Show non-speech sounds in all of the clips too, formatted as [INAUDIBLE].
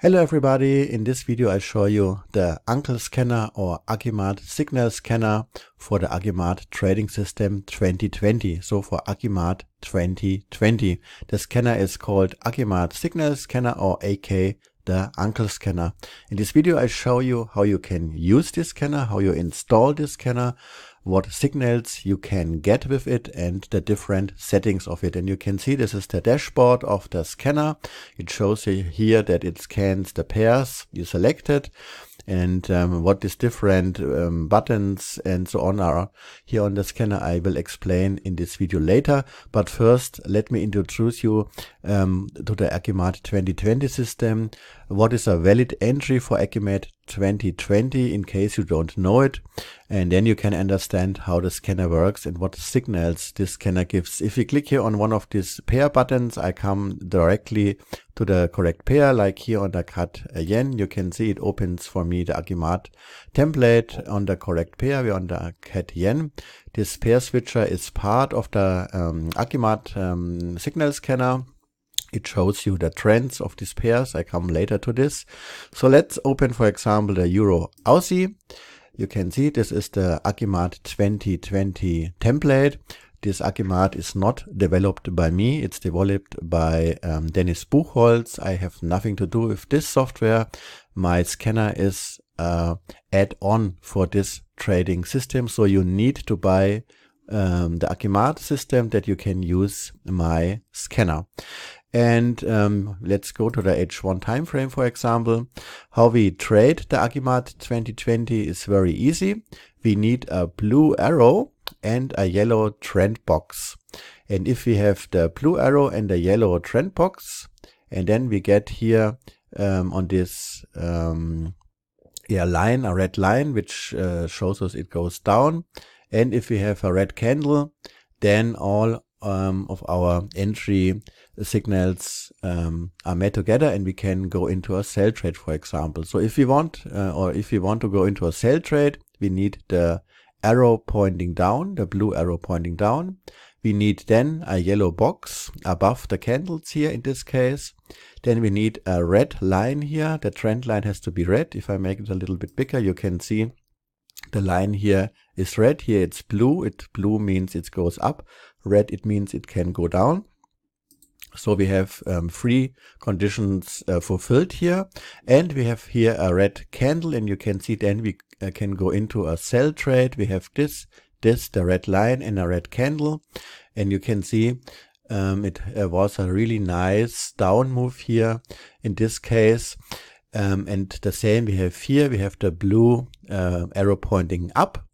Hello everybody, in this video I show you the Uncle Scanner or Akimat Signal Scanner for the Akimat Trading System 2020. So for Akimat 2020. The scanner is called Akimat Signal Scanner or AK the Uncle Scanner. In this video I show you how you can use this scanner, how you install this scanner, what signals you can get with it and the different settings of it. And you can see this is the dashboard of the scanner. It shows you here that it scans the pairs you selected and um, what these different um, buttons and so on are here on the scanner I will explain in this video later. But first, let me introduce you um, to the Acumat 2020 system. What is a valid entry for Acumat 2020 in case you don't know it? And then you can understand how the scanner works and what signals this scanner gives. If you click here on one of these pair buttons, I come directly to the correct pair. Like here on the cut again, uh, you can see it opens for me the Agimat template on the correct pair. We're on the cat yen. This pair switcher is part of the um, Agimat um, signal scanner. It shows you the trends of these pairs. I come later to this. So let's open, for example, the Euro Aussie. You can see this is the Agimat 2020 template. This Akimat is not developed by me, it's developed by um, Dennis Buchholz. I have nothing to do with this software. My scanner is uh, add-on for this trading system, so you need to buy um, the Akimat system that you can use my scanner. And um, let's go to the H1 time frame, for example. How we trade the Akimat 2020 is very easy. We need a blue arrow and a yellow trend box. And if we have the blue arrow and the yellow trend box, and then we get here um, on this um, yeah, line, a red line, which uh, shows us it goes down. And if we have a red candle, then all um, of our entry signals um, are met together and we can go into a sell trade, for example. So if we want, uh, or if we want to go into a sell trade, we need the arrow pointing down, the blue arrow pointing down. We need then a yellow box above the candles here in this case. Then we need a red line here. The trend line has to be red. If I make it a little bit bigger, you can see the line here is red. Here it's blue. It blue means it goes up. Red, it means it can go down. So we have um, three conditions uh, fulfilled here. And we have here a red candle and you can see then we uh, can go into a sell trade. We have this, this, the red line and a red candle. And you can see um, it uh, was a really nice down move here in this case. Um, and the same we have here. We have the blue uh, arrow pointing up.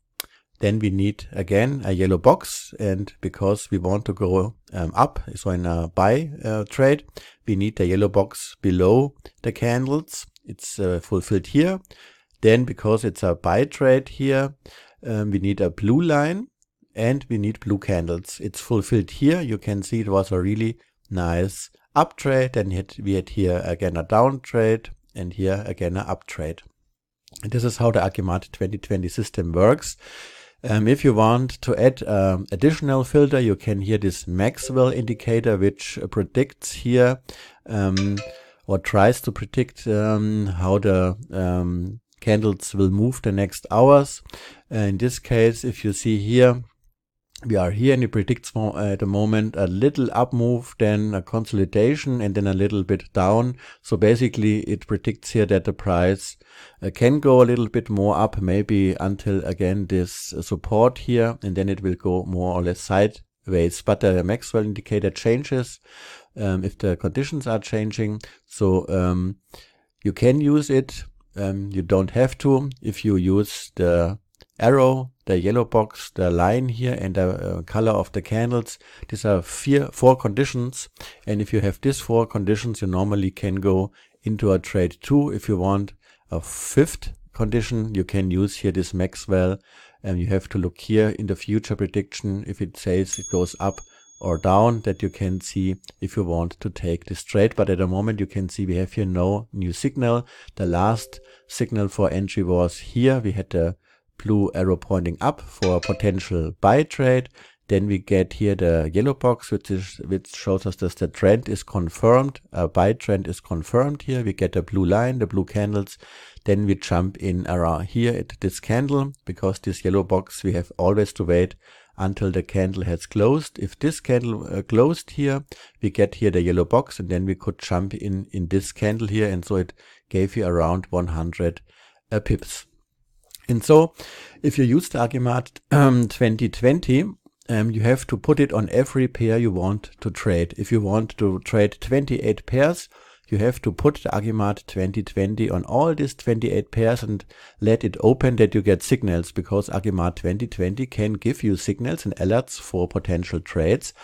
Then we need again a yellow box. And because we want to go um, up, so in a buy uh, trade, we need the yellow box below the candles. It's uh, fulfilled here. Then because it's a buy trade here, um, we need a blue line and we need blue candles. It's fulfilled here. You can see it was a really nice up trade and we had here again a down trade and here again a up trade. And this is how the Akimat 2020 system works. Um, if you want to add um, additional filter, you can hear this Maxwell indicator, which predicts here um, or tries to predict um, how the um, candles will move the next hours. Uh, in this case, if you see here, we are here and it predicts for, uh, at the moment a little up move, then a consolidation and then a little bit down. So basically it predicts here that the price uh, can go a little bit more up, maybe until again this support here and then it will go more or less sideways. But the Maxwell indicator changes um, if the conditions are changing. So um, you can use it um, you don't have to if you use the arrow, the yellow box, the line here, and the uh, color of the candles. These are four conditions. And if you have these four conditions, you normally can go into a trade two. If you want a fifth condition, you can use here this Maxwell. And um, you have to look here in the future prediction. If it says it goes up or down that you can see if you want to take this trade. But at the moment you can see we have here no new signal. The last signal for entry was here. We had the blue arrow pointing up for a potential buy trade. Then we get here the yellow box, which is which shows us that the trend is confirmed. A buy trend is confirmed here. We get a blue line, the blue candles. Then we jump in around here at this candle because this yellow box we have always to wait until the candle has closed. If this candle uh, closed here, we get here the yellow box and then we could jump in, in this candle here. And so it gave you around 100 uh, pips. And so if you use the Archimat 2020, um, um, you have to put it on every pair you want to trade. If you want to trade 28 pairs, you have to put the Agimat 2020 on all these 28 pairs and let it open that you get signals because Agimat 2020 can give you signals and alerts for potential trades.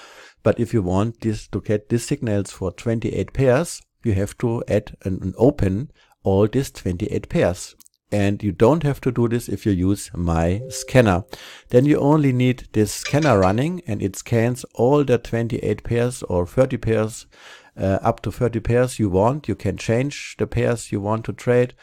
But if you want this to get these signals for 28 pairs, you have to add and an open all these 28 pairs. And you don't have to do this if you use my scanner. Then you only need this scanner running and it scans all the 28 pairs or 30 pairs uh, up to 30 pairs you want. You can change the pairs you want to trade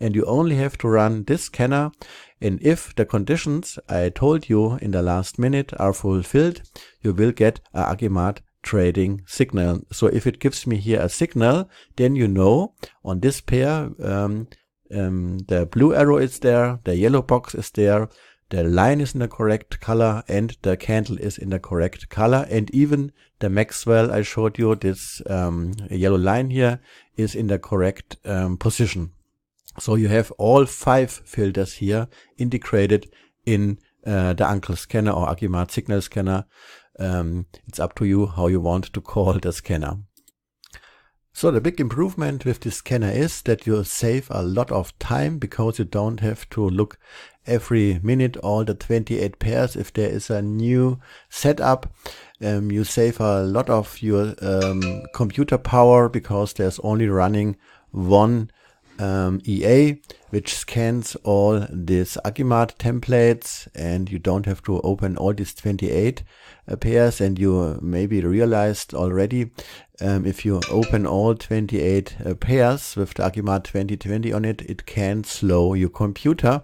and you only have to run this scanner. And if the conditions I told you in the last minute are fulfilled, you will get a Agimat trading signal. So if it gives me here a signal, then you know on this pair, um, um, the blue arrow is there, the yellow box is there, the line is in the correct color and the candle is in the correct color and even the Maxwell I showed you this um, yellow line here is in the correct um, position so you have all five filters here integrated in uh, the Uncle scanner or Akimat signal scanner um, it's up to you how you want to call the scanner so the big improvement with this scanner is that you save a lot of time because you don't have to look every minute all the 28 pairs if there is a new setup um, you save a lot of your um, computer power because there's only running one um, EA, which scans all these Akimart templates and you don't have to open all these 28 uh, pairs and you maybe realized already um, if you open all 28 uh, pairs with the Akimart 2020 on it, it can slow your computer.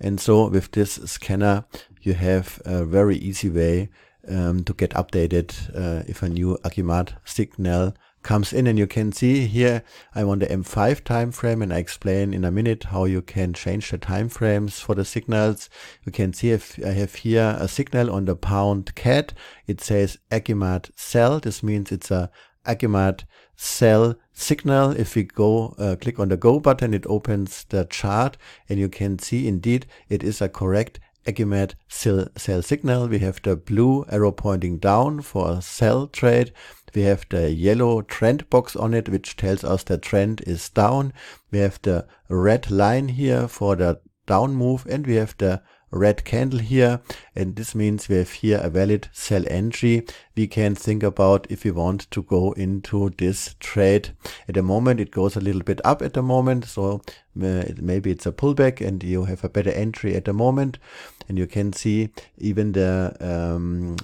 And so with this scanner, you have a very easy way um, to get updated uh, if a new Akimart signal comes in and you can see here I'm on the M5 time frame and I explain in a minute how you can change the time frames for the signals. You can see if I have here a signal on the pound cat. It says Acumat cell. This means it's a Acumat cell signal. If we go uh, click on the go button, it opens the chart and you can see indeed it is a correct Acumat cell, cell signal. We have the blue arrow pointing down for a cell trade we have the yellow trend box on it, which tells us the trend is down. We have the red line here for the down move and we have the red candle here and this means we have here a valid sell entry we can think about if we want to go into this trade at the moment it goes a little bit up at the moment so uh, maybe it's a pullback and you have a better entry at the moment and you can see even the um,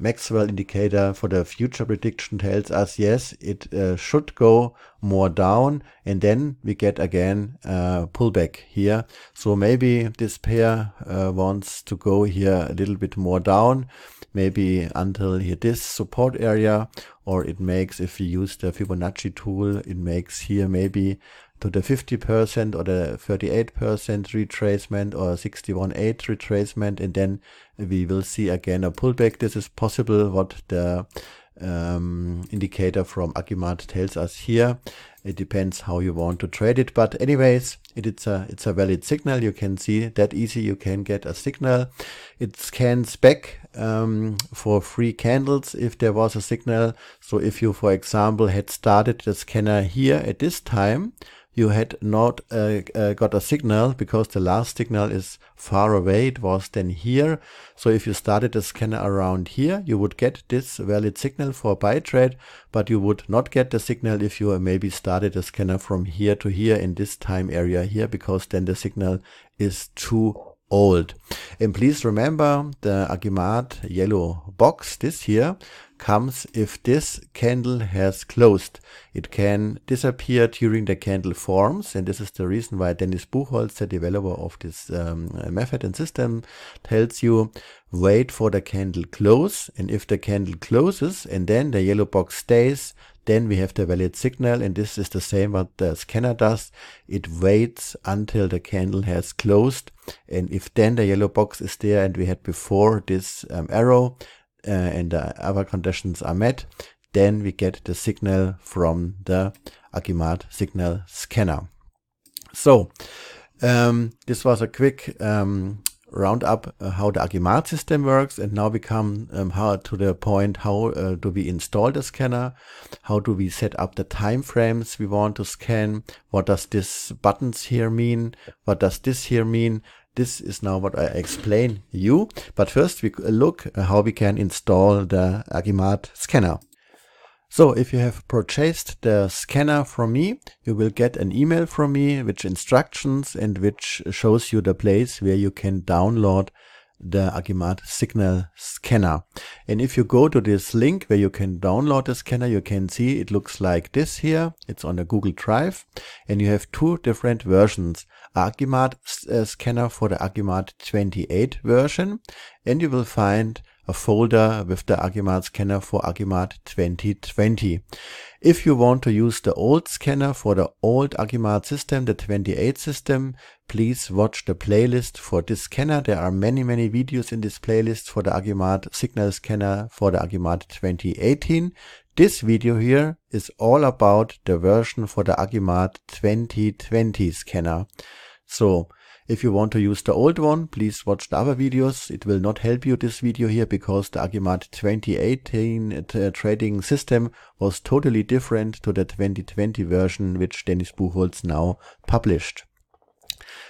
Maxwell indicator for the future prediction tells us yes, it uh, should go more down and then we get again a uh, pullback here. So maybe this pair uh, wants to go here a little bit more down, maybe until here this support area or it makes, if we use the Fibonacci tool, it makes here maybe to the 50% or the 38% retracement or 61.8 retracement and then we will see again a pullback. This is possible what the um, indicator from Akimat tells us here. It depends how you want to trade it. But anyways, it, it's, a, it's a valid signal. You can see that easy you can get a signal. It scans back um, for free candles if there was a signal. So if you, for example, had started the scanner here at this time, you had not uh, uh, got a signal because the last signal is far away. It was then here. So if you started the scanner around here, you would get this valid signal for buy trade, but you would not get the signal if you maybe started the scanner from here to here in this time area here, because then the signal is too old. And please remember the Agimat yellow box, this here, comes if this candle has closed. It can disappear during the candle forms, and this is the reason why Dennis Buchholz, the developer of this um, method and system, tells you wait for the candle close, and if the candle closes and then the yellow box stays, then we have the valid signal, and this is the same what the scanner does. It waits until the candle has closed, and if then the yellow box is there and we had before this um, arrow, uh, and the other conditions are met, then we get the signal from the Akimat signal scanner. So um, this was a quick um, roundup uh, how the Akimat system works and now we come um, how, to the point how uh, do we install the scanner, how do we set up the time frames we want to scan, what does this buttons here mean, what does this here mean, this is now what I explain you. But first we look uh, how we can install the Agimat scanner. So if you have purchased the scanner from me, you will get an email from me which instructions and which shows you the place where you can download the Agimat Signal Scanner. And if you go to this link where you can download the scanner, you can see it looks like this here. It's on the Google Drive and you have two different versions. Agimat uh, scanner for the Agimat 28 version and you will find a folder with the Agimat scanner for Agimat 2020. If you want to use the old scanner for the old Agimat system, the 28 system, please watch the playlist for this scanner. There are many, many videos in this playlist for the Agimat signal scanner for the Agimat 2018. This video here is all about the version for the Agimat 2020 scanner. So if you want to use the old one, please watch the other videos. It will not help you this video here because the Agimat 2018 uh, trading system was totally different to the 2020 version which Dennis Buchholz now published.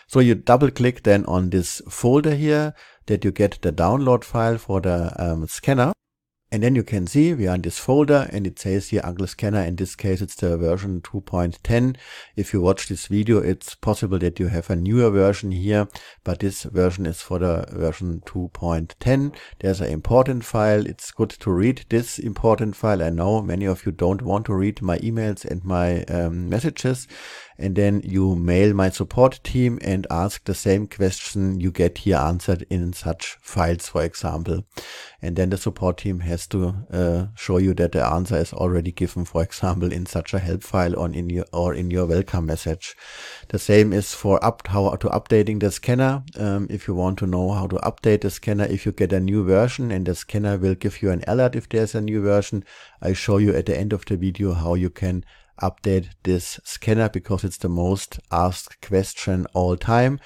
So you double click then on this folder here that you get the download file for the um, scanner. And then you can see we are in this folder and it says here Uncle Scanner. In this case, it's the version 2.10. If you watch this video, it's possible that you have a newer version here, but this version is for the version 2.10. There's an important file. It's good to read this important file. I know many of you don't want to read my emails and my um, messages and then you mail my support team and ask the same question you get here answered in such files, for example. And then the support team has to uh, show you that the answer is already given, for example, in such a help file or in your, or in your welcome message. The same is for up, how to updating the scanner. Um, if you want to know how to update the scanner, if you get a new version and the scanner will give you an alert if there's a new version, I show you at the end of the video how you can update this scanner because it's the most asked question all time,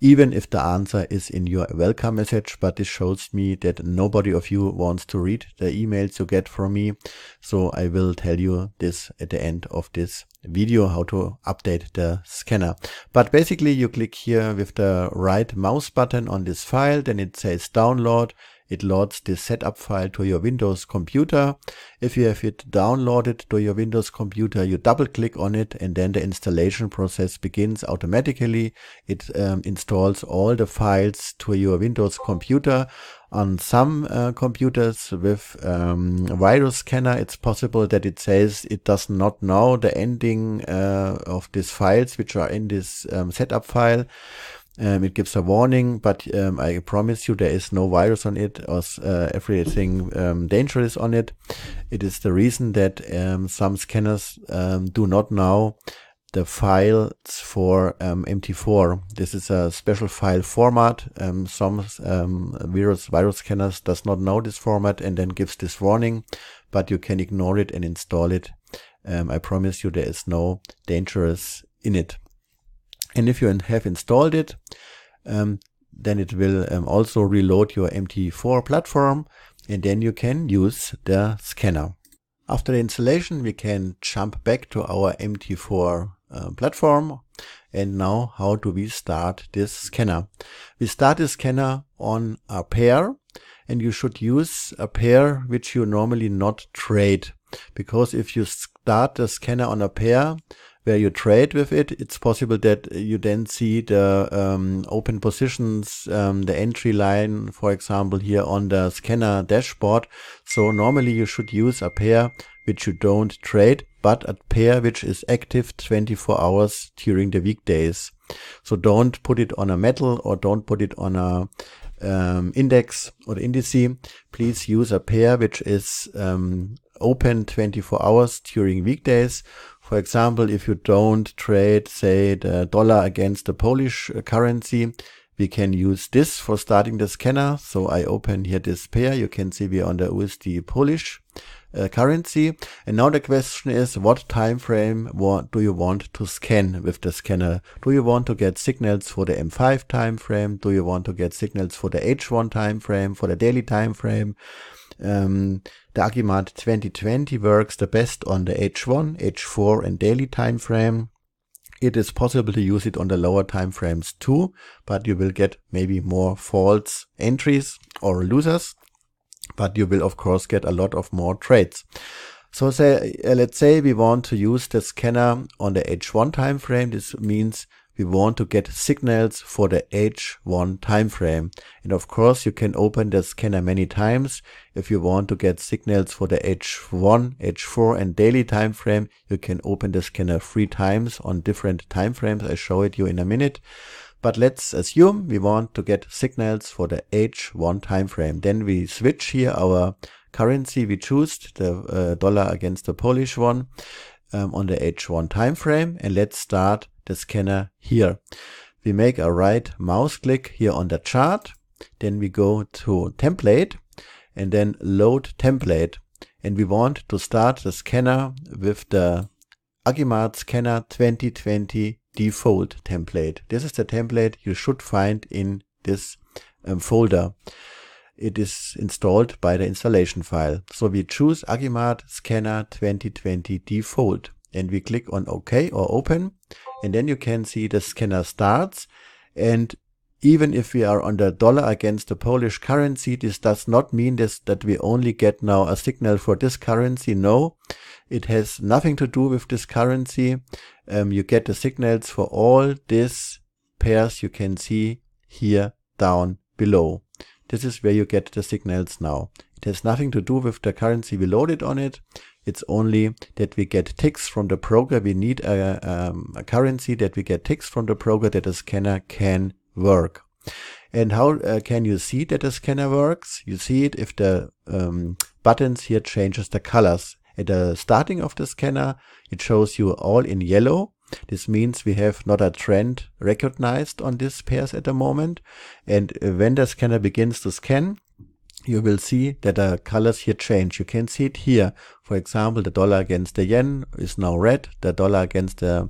even if the answer is in your welcome message. But this shows me that nobody of you wants to read the emails you get from me. So I will tell you this at the end of this video how to update the scanner. But basically you click here with the right mouse button on this file, then it says download it loads the setup file to your Windows computer. If you have it downloaded to your Windows computer, you double click on it and then the installation process begins automatically. It um, installs all the files to your Windows computer. On some uh, computers with um, virus scanner, it's possible that it says it does not know the ending uh, of these files, which are in this um, setup file. Um, it gives a warning, but um, I promise you there is no virus on it or uh, everything um, dangerous on it. It is the reason that um, some scanners um, do not know the files for MT4. Um, this is a special file format. some virus virus scanners does not know this format and then gives this warning, but you can ignore it and install it. I promise you there is no dangerous in it. And if you have installed it, um, then it will um, also reload your MT4 platform and then you can use the scanner. After the installation, we can jump back to our MT4 uh, platform. And now how do we start this scanner? We start the scanner on a pair and you should use a pair which you normally not trade because if you start the scanner on a pair, where you trade with it, it's possible that you then see the um, open positions, um, the entry line, for example, here on the scanner dashboard. So normally you should use a pair which you don't trade, but a pair which is active 24 hours during the weekdays. So don't put it on a metal or don't put it on a um, index or indice. Please use a pair which is um, open 24 hours during weekdays. For example, if you don't trade, say, the dollar against the Polish uh, currency, we can use this for starting the scanner. So I open here this pair. You can see we are on the USD Polish uh, currency. And now the question is, what time frame do you want to scan with the scanner? Do you want to get signals for the M5 time frame? Do you want to get signals for the H1 time frame, for the daily time frame? Um, ähm, the Agimat 2020 works the best on the H1, H4 and daily time frame. It is possible to use it on the lower time frames too, but you will get maybe more false entries or losers, but you will of course get a lot of more trades. So say, uh, let's say we want to use the scanner on the H1 time frame. This means we want to get signals for the H1 time frame. And of course, you can open the scanner many times. If you want to get signals for the H1, H4 and daily time you can open the scanner three times on different time frames. I show it you in a minute. But let's assume we want to get signals for the H1 time frame. Then we switch here our currency we choose, the uh, dollar against the Polish one. Um, on the H1 time frame and let's start the scanner here. We make a right mouse click here on the chart. Then we go to template and then load template. And we want to start the scanner with the Agimart Scanner 2020 default template. This is the template you should find in this um, folder. It is installed by the installation file. So we choose Agimart Scanner 2020 default and we click on OK or open and then you can see the scanner starts and even if we are on the dollar against the Polish currency, this does not mean this, that we only get now a signal for this currency. No, it has nothing to do with this currency. Um, you get the signals for all these pairs you can see here down below. This is where you get the signals now. It has nothing to do with the currency we loaded on it. It's only that we get ticks from the broker. We need a, um, a currency that we get ticks from the broker that the scanner can work. And how uh, can you see that the scanner works? You see it if the um, buttons here changes the colors. At the starting of the scanner, it shows you all in yellow. This means we have not a trend recognized on these pairs at the moment. And uh, when the scanner begins to scan, you will see that the colors here change. You can see it here. For example, the dollar against the yen is now red. The dollar against the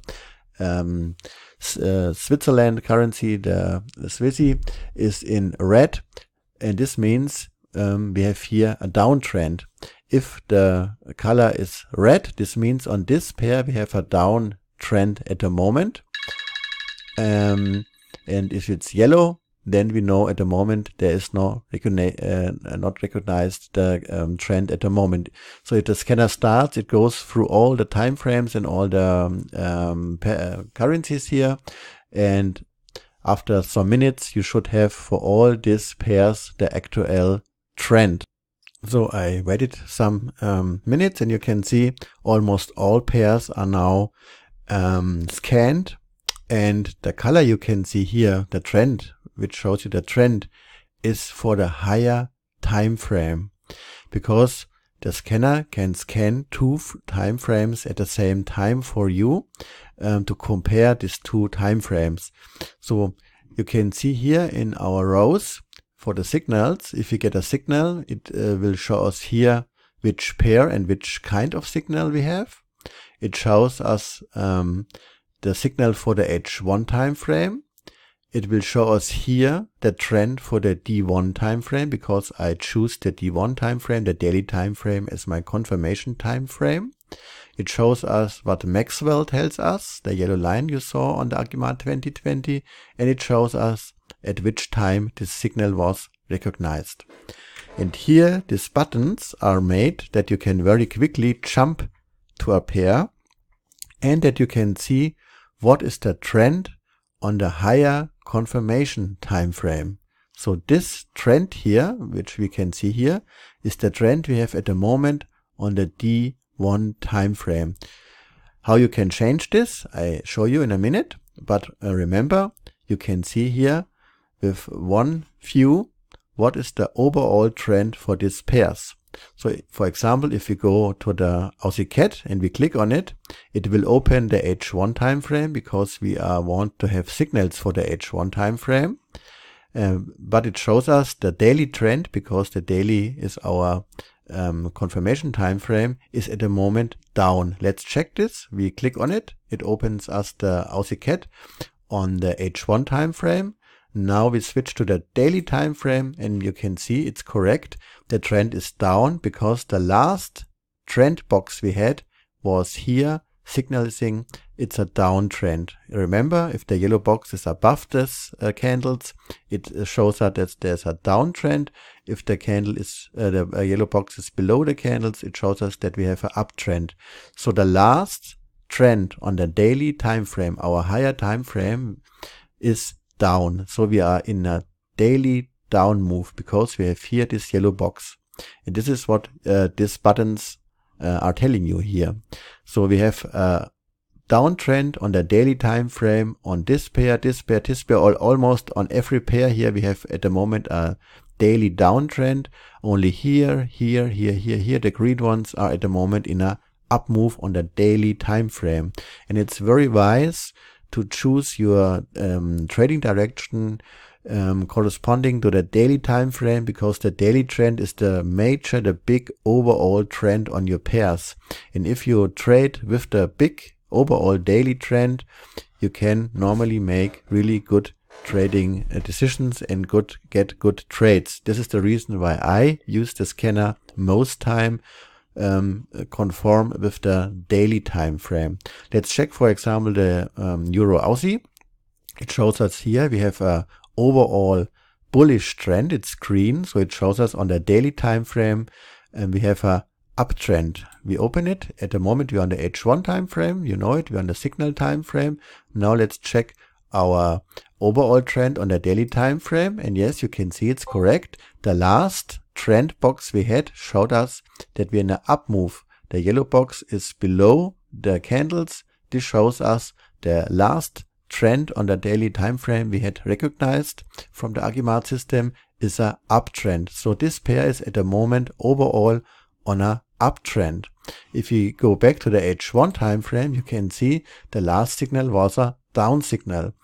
um, uh, Switzerland currency, the, the Swissy, is in red. And this means um, we have here a downtrend. If the color is red, this means on this pair we have a downtrend at the moment. Um, and if it's yellow, then we know at the moment there is no uh, not recognized uh, um, trend at the moment. So if the scanner starts, it goes through all the time frames and all the um, um uh, currencies here, and after some minutes, you should have for all these pairs the actual trend. So I waited some um, minutes, and you can see almost all pairs are now um, scanned and the color you can see here, the trend, which shows you the trend, is for the higher time frame because the scanner can scan two time frames at the same time for you um, to compare these two time frames. So you can see here in our rows for the signals, if we get a signal, it uh, will show us here which pair and which kind of signal we have. It shows us um, the signal for the H1 time frame. It will show us here the trend for the D1 time frame because I choose the D1 time frame, the daily time frame as my confirmation time frame. It shows us what Maxwell tells us, the yellow line you saw on the Akimar 2020, and it shows us at which time this signal was recognized. And here these buttons are made that you can very quickly jump to a pair and that you can see what is the trend on the higher confirmation time frame. So this trend here, which we can see here, is the trend we have at the moment on the D1 time frame. How you can change this, I show you in a minute, but uh, remember, you can see here with one view, what is the overall trend for these pairs. So for example, if we go to the Aussie Cat and we click on it, it will open the H1 time frame because we uh, want to have signals for the H1 time frame. Um, but it shows us the daily trend because the daily is our um, confirmation time frame is at the moment down. Let's check this. We click on it. It opens us the Aussie Cat on the H1 time frame now we switch to the daily time frame and you can see it's correct. The trend is down because the last trend box we had was here signaling it's a downtrend. Remember, if the yellow box is above this uh, candles, it uh, shows us that there's a downtrend. If the candle is uh, the uh, yellow box is below the candles, it shows us that we have an uptrend. So the last trend on the daily time frame, our higher time frame, is down. So we are in a daily down move because we have here this yellow box. And this is what uh, these buttons uh, are telling you here. So we have a downtrend on the daily time frame on this pair, this pair, this pair, all, almost on every pair here we have at the moment a daily downtrend. Only here, here, here, here, here, the green ones are at the moment in a up move on the daily time frame. And it's very wise to choose your um, trading direction um, corresponding to the daily time frame because the daily trend is the major, the big overall trend on your pairs. And if you trade with the big overall daily trend, you can normally make really good trading uh, decisions and good get good trades. This is the reason why I use the scanner most time um, conform with the daily time frame. Let's check, for example, the um, Euro Aussie. It shows us here we have a overall bullish trend. It's green, so it shows us on the daily time frame, and we have a uptrend. We open it. At the moment, we're on the H1 time frame. You know it. We're on the signal time frame. Now let's check our overall trend on the daily time frame. And yes, you can see it's correct. The last trend box we had showed us that we're in an up move. The yellow box is below the candles. This shows us the last trend on the daily time frame we had recognized from the Agimart system is a uptrend. So this pair is at the moment overall on a uptrend. If we go back to the H1 time frame, you can see the last signal was a down signal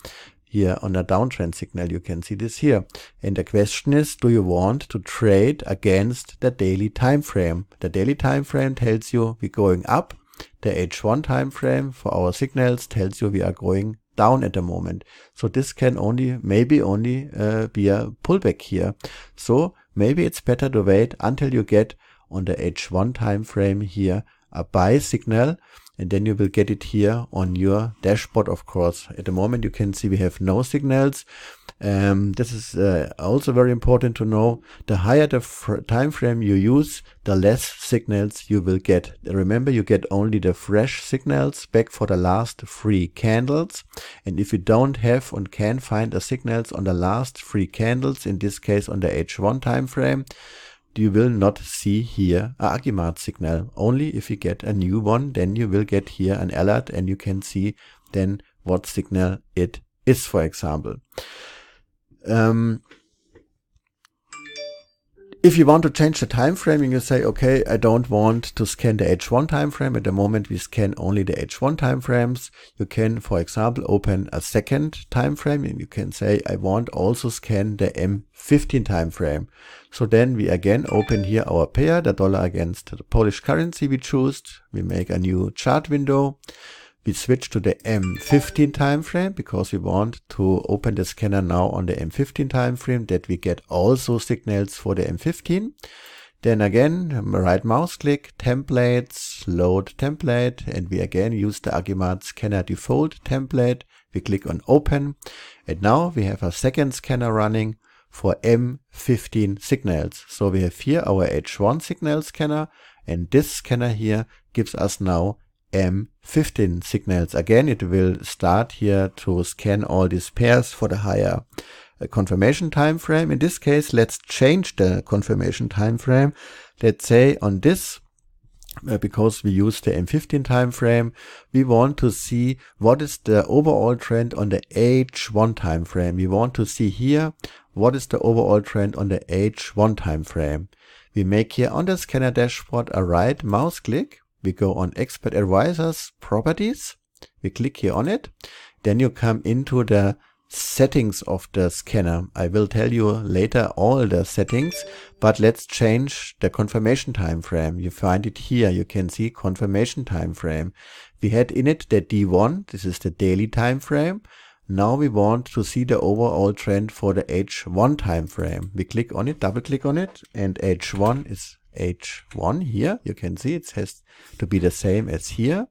here on a downtrend signal. You can see this here. And the question is, do you want to trade against the daily time frame? The daily time frame tells you we're going up. The H1 time frame for our signals tells you we are going down at the moment. So this can only, maybe only uh, be a pullback here. So maybe it's better to wait until you get on the H1 time frame here a buy signal and then you will get it here on your dashboard of course at the moment you can see we have no signals um, this is uh, also very important to know the higher the fr time frame you use the less signals you will get remember you get only the fresh signals back for the last three candles and if you don't have and can find the signals on the last three candles in this case on the h1 time frame you will not see here a agimat signal. Only if you get a new one, then you will get here an alert and you can see then what signal it is, for example. Um, if you want to change the time and you say, okay, I don't want to scan the H1 time frame. At the moment, we scan only the H1 time frames. You can, for example, open a second time frame and you can say, I want also scan the M15 time frame. So then we again open here our pair, the dollar against the Polish currency we chose. We make a new chart window we switch to the M15 time frame because we want to open the scanner now on the M15 time frame that we get also signals for the M15. Then again, right mouse click, templates, load template, and we again use the Agimart scanner default template. We click on open, and now we have a second scanner running for M15 signals. So we have here our H1 signal scanner, and this scanner here gives us now M15 signals. Again, it will start here to scan all these pairs for the higher uh, confirmation time frame. In this case, let's change the confirmation time frame. Let's say on this, uh, because we use the M15 time frame, we want to see what is the overall trend on the H1 time frame. We want to see here what is the overall trend on the H1 time frame. We make here on the scanner dashboard a right mouse click we go on expert advisors properties. We click here on it. Then you come into the settings of the scanner. I will tell you later all the settings, but let's change the confirmation time frame. You find it here. You can see confirmation time frame. We had in it the D1. This is the daily time frame. Now we want to see the overall trend for the H1 time frame. We click on it, double click on it, and H1 is h1 here. You can see it has to be the same as here.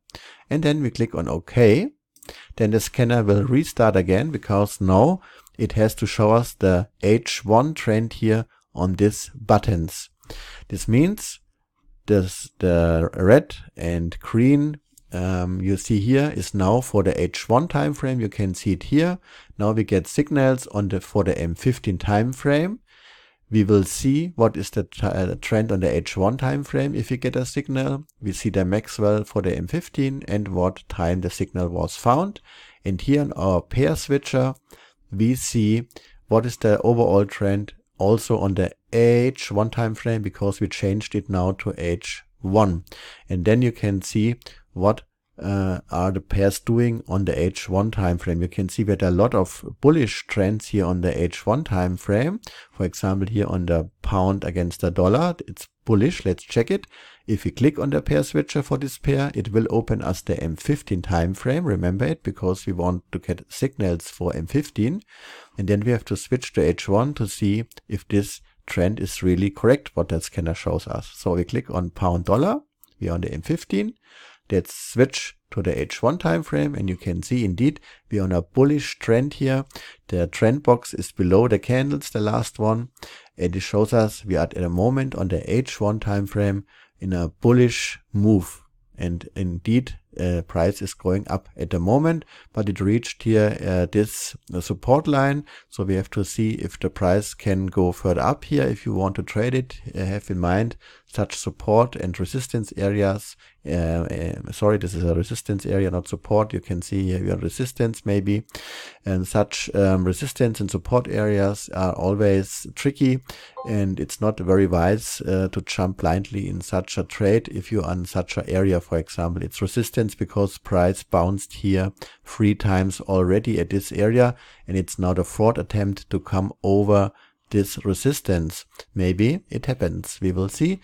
And then we click on OK. Then the scanner will restart again because now it has to show us the h1 trend here on these buttons. This means this, the red and green um, you see here is now for the H1 time frame. You can see it here. Now we get signals on the for the M15 time frame. We will see what is the uh, trend on the H1 time frame if we get a signal. We see the Maxwell for the M15 and what time the signal was found. And here on our pair switcher, we see what is the overall trend also on the H1 time frame because we changed it now to H1. And then you can see what uh, are the pairs doing on the H1 time frame. You can see that a lot of bullish trends here on the H1 time frame. For example, here on the pound against the dollar, it's bullish. Let's check it. If we click on the pair switcher for this pair, it will open us the M15 time frame. Remember it because we want to get signals for M15. And then we have to switch to H1 to see if this trend is really correct, what that scanner shows us. So we click on pound dollar. We are on the M15. Let's switch to the H1 time frame and you can see indeed we're on a bullish trend here. The trend box is below the candles, the last one. And it shows us we are at a moment on the H1 time frame in a bullish move. And indeed, uh, price is going up at the moment, but it reached here uh, this uh, support line. So we have to see if the price can go further up here. If you want to trade it, uh, have in mind such support and resistance areas. Uh, uh, sorry, this is a resistance area, not support. You can see here your resistance maybe. And such um, resistance and support areas are always tricky and it's not very wise uh, to jump blindly in such a trade if you're on such an area, for example. It's resistance because price bounced here three times already at this area and it's now the fourth attempt to come over this resistance. Maybe it happens. We will see.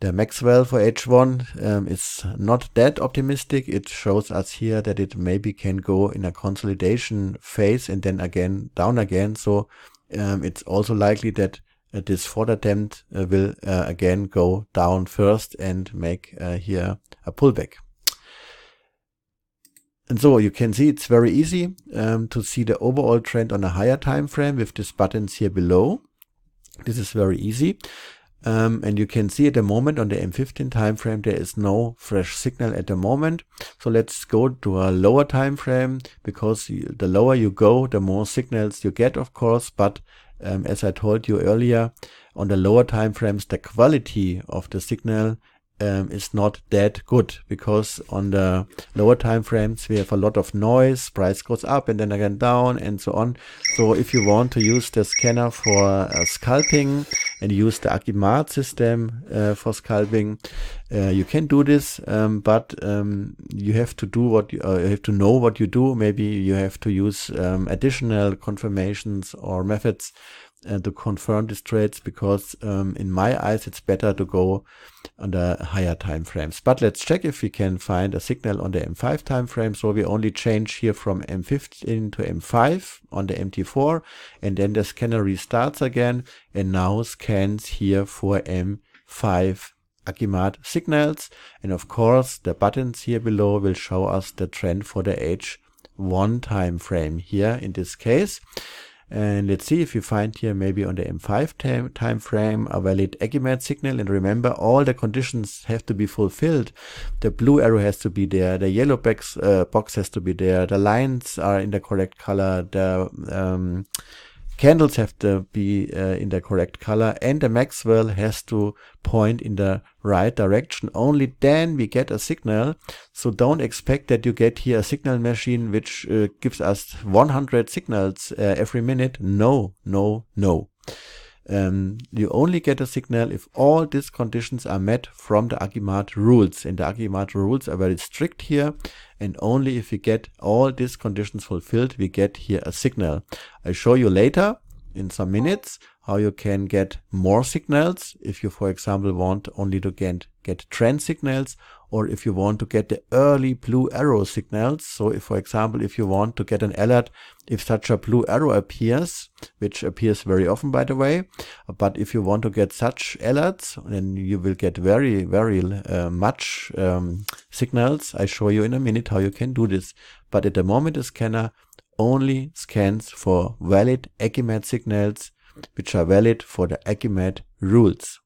The Maxwell for H1 um, is not that optimistic. It shows us here that it maybe can go in a consolidation phase and then again down again. So um, it's also likely that uh, this fourth attempt uh, will uh, again go down first and make uh, here a pullback. And so you can see it's very easy um, to see the overall trend on a higher time frame with these buttons here below. This is very easy. Um, and you can see at the moment on the M15 time frame there is no fresh signal at the moment. So let's go to a lower time frame because the lower you go, the more signals you get, of course. But um, as I told you earlier, on the lower time frames, the quality of the signal um, it's not that good because on the lower time frames we have a lot of noise price goes up and then again down and so on so if you want to use the scanner for uh, scalping and use the Akimart system uh, for scalping uh, you can do this um, but um, you have to do what you, uh, you, have to know what you do maybe you have to use um, additional confirmations or methods uh, to confirm these trades because um, in my eyes it's better to go on the higher time frames. But let's check if we can find a signal on the M5 time frame. So we only change here from M15 to M5 on the MT4 and then the scanner restarts again and now scans here for M5 Akimat signals and of course the buttons here below will show us the trend for the H1 time frame here in this case. And let's see if you find here maybe on the M5 time, frame a valid EGMAT signal. And remember, all the conditions have to be fulfilled. The blue arrow has to be there. The yellow box, uh, box has to be there. The lines are in the correct color. The um, candles have to be uh, in the correct color and the Maxwell has to point in the right direction. Only then we get a signal. So don't expect that you get here a signal machine which uh, gives us 100 signals uh, every minute. No, no, no um, you only get a signal if all these conditions are met from the Akimat rules. And the Akimat rules are very strict here. And only if we get all these conditions fulfilled, we get here a signal. I'll show you later in some minutes, how you can get more signals if you, for example, want only to get, get trend signals or if you want to get the early blue arrow signals. So if, for example, if you want to get an alert, if such a blue arrow appears, which appears very often, by the way, but if you want to get such alerts, then you will get very, very uh, much um, signals. I show you in a minute how you can do this. But at the moment, the scanner only scans for valid ACIMAT signals, which are valid for the ACIMAT rules.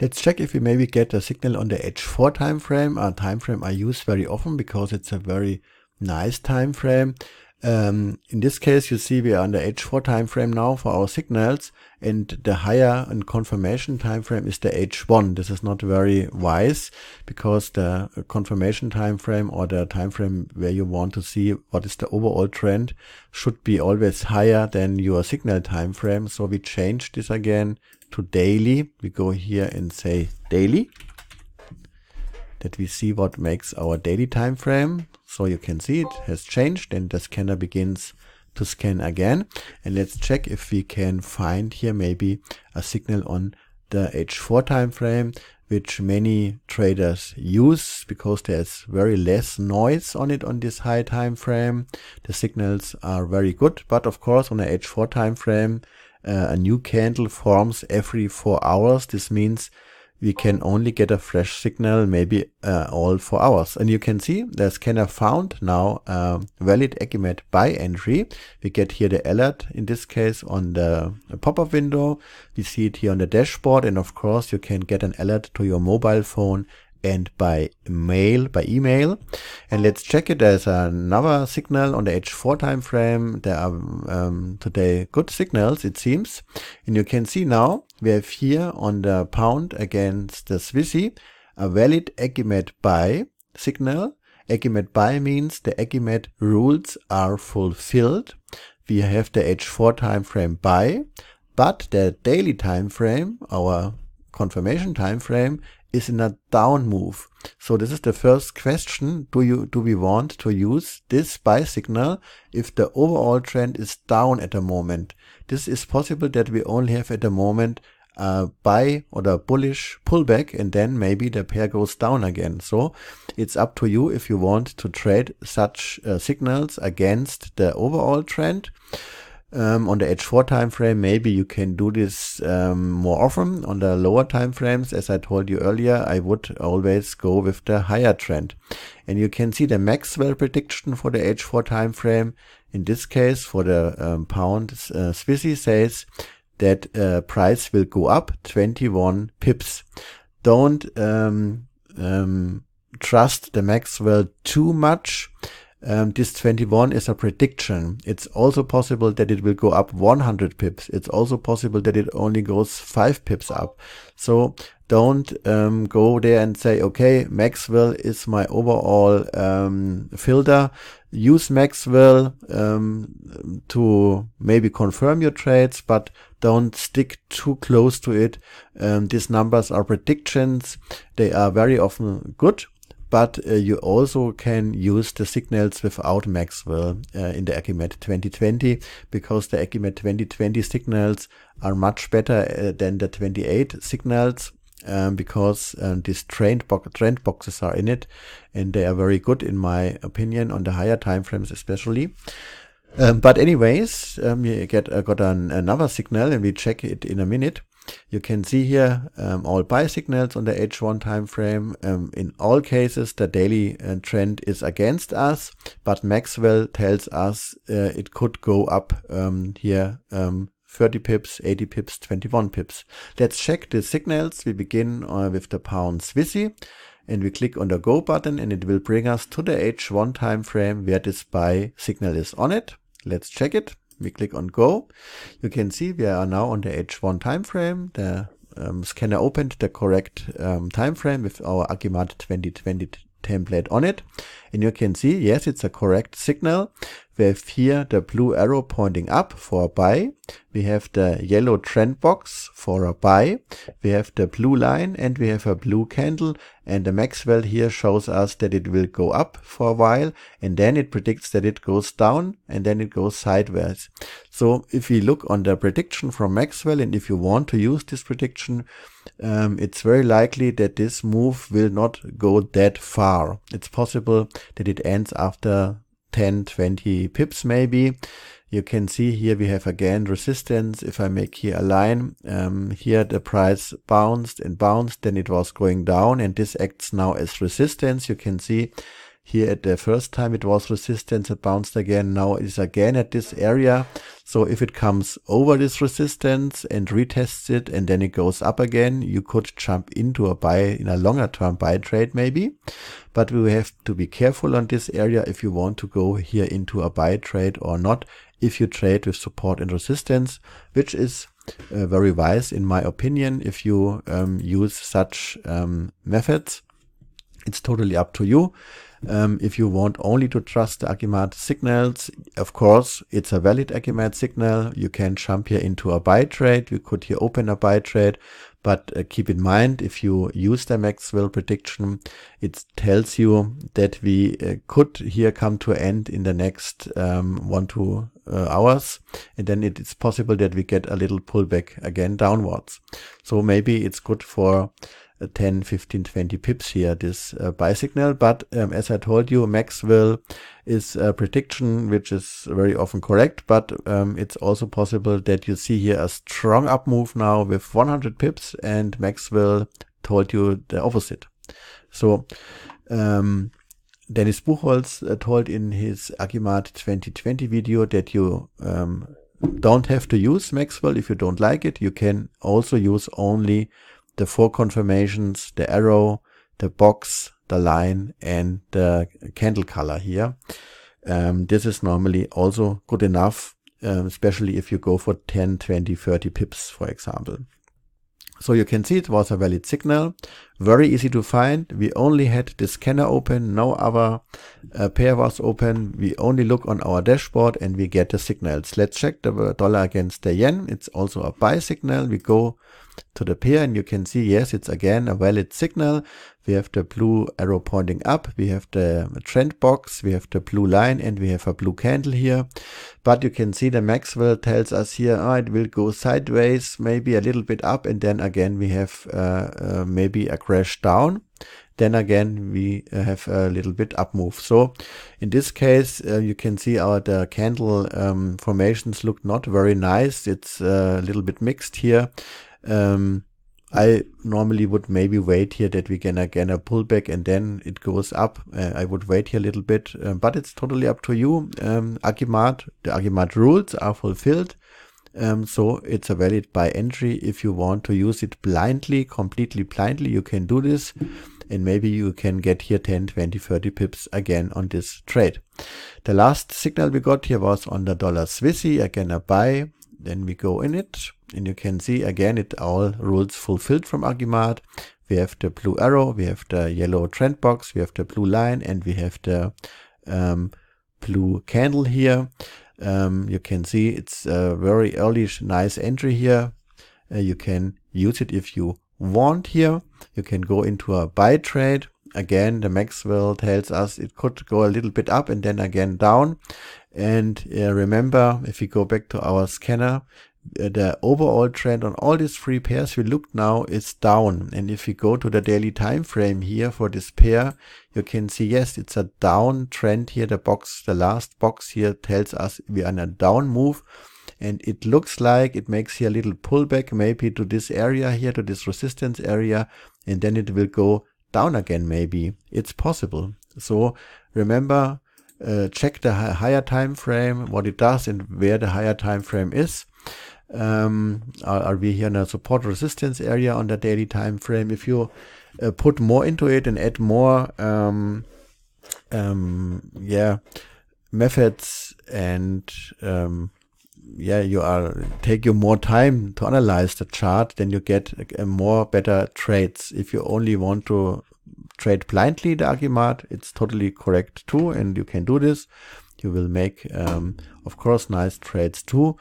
Let's check if we maybe get a signal on the H4 time frame, a time frame I use very often because it's a very nice time frame. Um, in this case, you see we are under H4 time frame now for our signals and the higher and confirmation time frame is the H1. This is not very wise because the confirmation time frame or the time frame where you want to see what is the overall trend should be always higher than your signal time frame. So we change this again to daily. We go here and say daily that we see what makes our daily time frame. So you can see it has changed and the scanner begins to scan again. And let's check if we can find here maybe a signal on the H4 time frame, which many traders use because there's very less noise on it on this high time frame. The signals are very good, but of course on the H4 time frame, uh, a new candle forms every four hours. This means we can only get a flash signal maybe uh, all four hours. And you can see the scanner found now uh, valid ECMAT by entry. We get here the alert in this case on the pop-up window. We see it here on the dashboard. And of course you can get an alert to your mobile phone and by mail, by email. And let's check it. There's another signal on the H4 time frame. There are um, today good signals, it seems. And you can see now we have here on the pound against the Swissy a valid ECIMET buy signal. ECIMET buy means the ECIMET rules are fulfilled. We have the H4 time frame buy, but the daily time frame, our confirmation time frame is in a down move. So this is the first question. Do you, do we want to use this buy signal if the overall trend is down at the moment? This is possible that we only have at the moment a buy or a bullish pullback and then maybe the pair goes down again. So it's up to you if you want to trade such uh, signals against the overall trend um, on the H4 time frame, maybe you can do this um, more often. On the lower time frames, as I told you earlier, I would always go with the higher trend. And you can see the Maxwell prediction for the H4 time frame. In this case, for the um, pound, uh, Swissy says that uh, price will go up 21 pips. Don't um, um, trust the Maxwell too much um, this 21 is a prediction. It's also possible that it will go up 100 pips. It's also possible that it only goes 5 pips up. So don't um, go there and say, okay, Maxwell is my overall um, filter. Use Maxwell um, to maybe confirm your trades, but don't stick too close to it. Um, these numbers are predictions. They are very often good but uh, you also can use the signals without Maxwell uh, in the Acumet 2020 because the Acumet 2020 signals are much better uh, than the 28 signals. Um, because um, these trend, bo- boxes are in it and they are very good in my opinion on the higher time frames especially um, but anyways um, you get uh, got an, another signal and we check it in a minute you can see here um, all buy signals on the H1 time frame. Um, in all cases, the daily uh, trend is against us, but Maxwell tells us uh, it could go up um, here um, 30 pips, 80 pips, 21 pips. Let's check the signals. We begin uh, with the pound Swissy and we click on the go button and it will bring us to the H1 time frame where this buy signal is on it. Let's check it we click on go. You can see we are now on the H1 time frame. The um, scanner opened the correct um, time frame with our Agimat 2020 template on it. And you can see, yes, it's a correct signal. We have here the blue arrow pointing up for a buy. We have the yellow trend box for a buy. We have the blue line and we have a blue candle and the Maxwell here shows us that it will go up for a while and then it predicts that it goes down and then it goes sideways. So if we look on the prediction from Maxwell and if you want to use this prediction, um, it's very likely that this move will not go that far. It's possible that it ends after 10, 20 pips maybe. You can see here we have again resistance. If I make here a line, um, here the price bounced and bounced, then it was going down and this acts now as resistance. You can see here at the first time it was resistance, it bounced again. Now it is again at this area. So if it comes over this resistance and retests it and then it goes up again, you could jump into a buy in a longer term buy trade maybe. But we have to be careful on this area if you want to go here into a buy trade or not. If you trade with support and resistance, which is uh, very wise in my opinion if you um, use such um, methods. It's totally up to you. Um, if you want only to trust the Akimat signals, of course, it's a valid Akimat signal. You can jump here into a buy trade. You could here open a buy trade. But uh, keep in mind, if you use the Maxwell prediction, it tells you that we uh, could here come to end in the next um, one, two uh, hours. And then it is possible that we get a little pullback again downwards. So maybe it's good for 10, 15, 20 pips here, this uh, buy signal. But um, as I told you, Maxwell is a prediction, which is very often correct, but um, it's also possible that you see here a strong up move now with 100 pips and Maxwell told you the opposite. So, um, Dennis Buchholz uh, told in his Akimat 2020 video that you um, don't have to use Maxwell if you don't like it. You can also use only the four confirmations: the arrow, the box, the line, and the candle color here. Um, this is normally also good enough, um, especially if you go for 10, 20, 30 pips, for example. So you can see it was a valid signal, very easy to find. We only had the scanner open, no other uh, pair was open. We only look on our dashboard and we get the signals. Let's check the dollar against the yen. It's also a buy signal. We go to the pair and you can see, yes, it's again a valid signal we have the blue arrow pointing up, we have the trend box, we have the blue line, and we have a blue candle here. But you can see the Maxwell tells us here, oh, it will go sideways, maybe a little bit up, and then again we have uh, uh, maybe a crash down. Then again, we have a little bit up move. So in this case, uh, you can see our the candle um, formations look not very nice. It's uh, a little bit mixed here. Um, I normally would maybe wait here that we can again a uh, pullback and then it goes up. Uh, I would wait here a little bit, um, but it's totally up to you. Um, Agimat, the Agimat rules are fulfilled. Um, so it's a valid buy entry. If you want to use it blindly, completely blindly, you can do this. And maybe you can get here 10, 20, 30 pips again on this trade. The last signal we got here was on the dollar Swissy, again a buy. Then we go in it and you can see again, it all rules fulfilled from Argimard. We have the blue arrow, we have the yellow trend box, we have the blue line, and we have the um, blue candle here. Um, you can see it's a very early nice entry here. Uh, you can use it if you want here. You can go into a buy trade. Again, the Maxwell tells us it could go a little bit up and then again down. And uh, remember, if we go back to our scanner, uh, the overall trend on all these three pairs we looked now is down. And if we go to the daily time frame here for this pair, you can see, yes, it's a down trend here. The box, the last box here tells us we are in a down move. And it looks like it makes here a little pullback, maybe to this area here, to this resistance area. And then it will go down again, maybe. It's possible. So remember, uh, check the higher time frame, what it does and where the higher time frame is um, are, are, we here in a support resistance area on the daily time frame if you uh, put more into it and add more um, um, yeah methods and um, yeah you are take you more time to analyze the chart then you get a more better trades if you only want to trade blindly the Archimat, it's totally correct too and you can do this you will make, um, of course, nice trades too.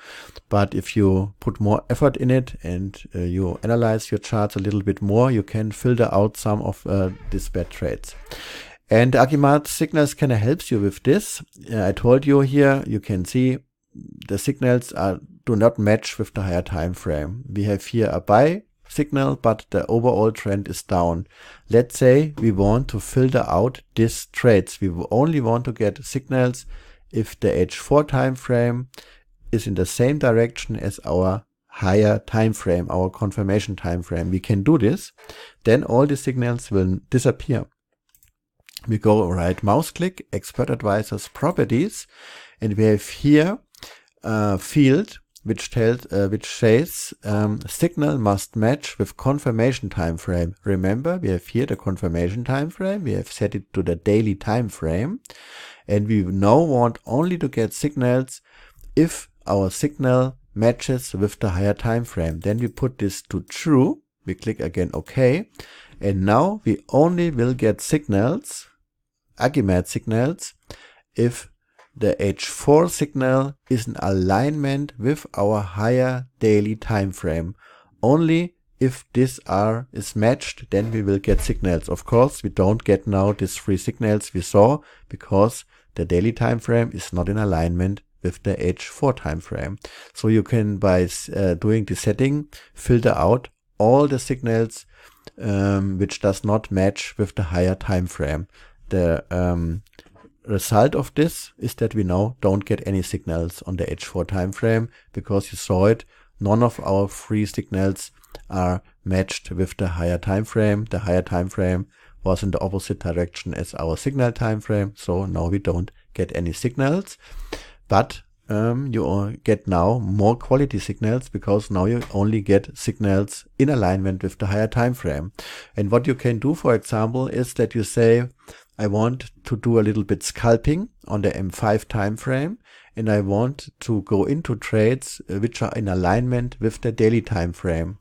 But if you put more effort in it and uh, you analyze your charts a little bit more, you can filter out some of uh, these bad trades. And Akimat signals kind of helps you with this. Uh, I told you here, you can see the signals are do not match with the higher time frame. We have here a buy signal, but the overall trend is down. Let's say we want to filter out these trades. We only want to get signals if the H4 time frame is in the same direction as our higher time frame, our confirmation time frame. We can do this. Then all the signals will disappear. We go right mouse click, expert advisors properties, and we have here a field which tells, uh, which says um, signal must match with confirmation time frame. Remember, we have here the confirmation time frame. We have set it to the daily time frame and we now want only to get signals if our signal matches with the higher time frame. Then we put this to true. We click again OK. And now we only will get signals, agimat signals, if the H4 signal is in alignment with our higher daily time frame. Only if this R is matched, then we will get signals. Of course, we don't get now these three signals we saw because the daily time frame is not in alignment with the H4 time frame. So you can, by uh, doing the setting, filter out all the signals um, which does not match with the higher time frame. The um, result of this is that we now don't get any signals on the H4 time frame because you saw it. None of our free signals are matched with the higher time frame. The higher time frame was in the opposite direction as our signal time frame. So now we don't get any signals, but um, you get now more quality signals because now you only get signals in alignment with the higher time frame. And what you can do, for example, is that you say, I want to do a little bit scalping on the M5 time frame and I want to go into trades uh, which are in alignment with the daily time frame.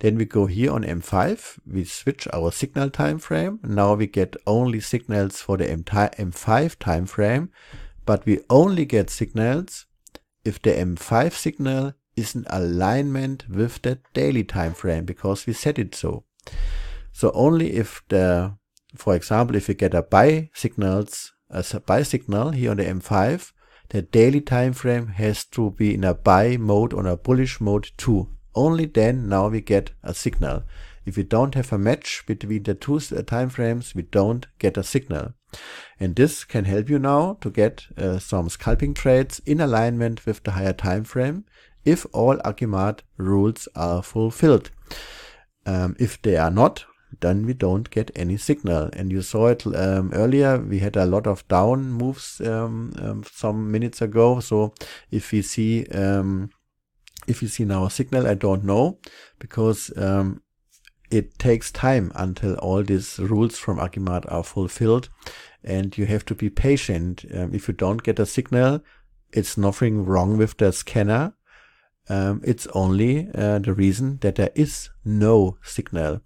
Then we go here on M5, we switch our signal time frame. Now we get only signals for the M5 time frame, but we only get signals if the M5 signal is in alignment with the daily time frame because we set it so. So only if the, for example, if we get a buy signals, a buy signal here on the M5, the daily time frame has to be in a buy mode or a bullish mode too. Only then now we get a signal. If we don't have a match between the two uh, time frames, we don't get a signal. And this can help you now to get uh, some scalping trades in alignment with the higher time frame if all Akimat rules are fulfilled. Um, if they are not, then we don't get any signal. And you saw it um, earlier. We had a lot of down moves um, um, some minutes ago. So if we see um, if you see now a signal, I don't know because um, it takes time until all these rules from Akimart are fulfilled, and you have to be patient. Um, if you don't get a signal, it's nothing wrong with the scanner. it's only uh, the reason that there is no signal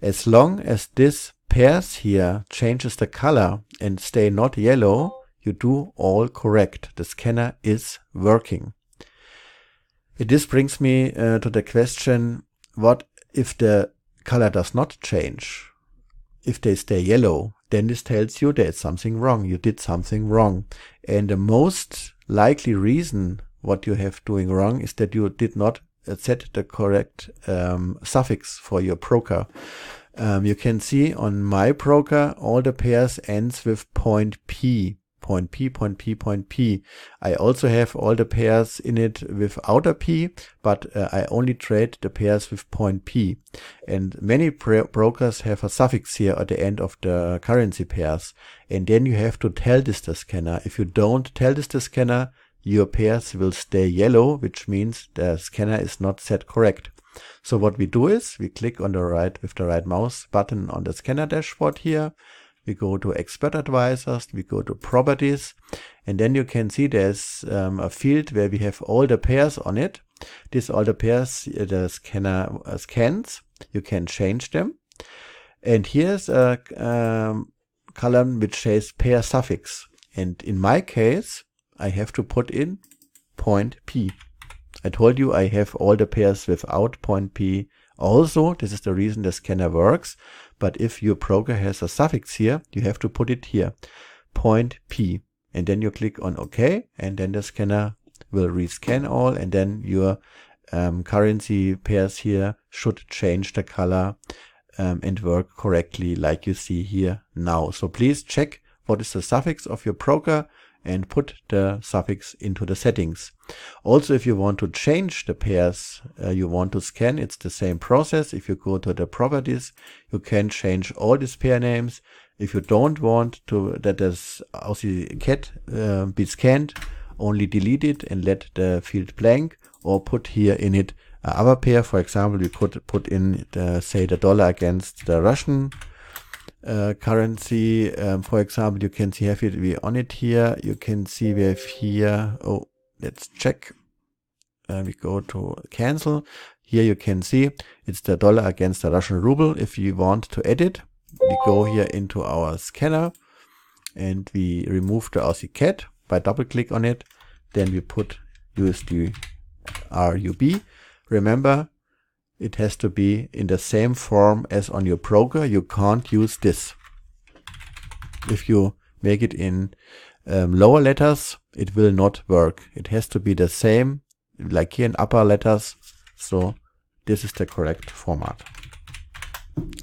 as long as this pairs here changes the color and stay not yellow, you do all correct. The scanner is working. This brings me uh, to the question, what if the color does not change? If they stay yellow, then this tells you there's something wrong. You did something wrong. And the most likely reason what you have doing wrong is that you did not set the correct um, suffix for your broker. Um, you can see on my broker, all the pairs ends with point P, point P, point P, point P. I also have all the pairs in it without a P, but uh, I only trade the pairs with point P. And many brokers have a suffix here at the end of the currency pairs. And then you have to tell this the scanner. If you don't tell this the scanner, your pairs will stay yellow, which means the scanner is not set correct. So what we do is we click on the right with the right mouse button on the scanner dashboard here. We go to expert advisors, we go to properties, and then you can see there's um, a field where we have all the pairs on it. These all the pairs uh, the scanner uh, scans. You can change them. And here's a um, column which says pair suffix. And in my case, I have to put in point P. I told you I have all the pairs without point P also. This is the reason the scanner works. But if your broker has a suffix here, you have to put it here, point P. And then you click on OK, and then the scanner will rescan all, and then your um, currency pairs here should change the color um, and work correctly like you see here now. So please check what is the suffix of your broker and put the suffix into the settings. Also, if you want to change the pairs uh, you want to scan, it's the same process. If you go to the properties, you can change all these pair names. If you don't want to that this uh, also cat uh, be scanned, only delete it and let the field blank or put here in it other pair. For example, you could put in the, say the dollar against the Russian uh, currency. Um, for example, you can see have it on it here. You can see we have here. Oh, let's check. Uh, we go to cancel. Here you can see it's the dollar against the Russian ruble. If you want to edit, we go here into our scanner and we remove the Aussie cat by double click on it. Then we put USD RUB. Remember, it has to be in the same form as on your broker. You can't use this. If you make it in um, lower letters, it will not work. It has to be the same, like here in upper letters. So this is the correct format.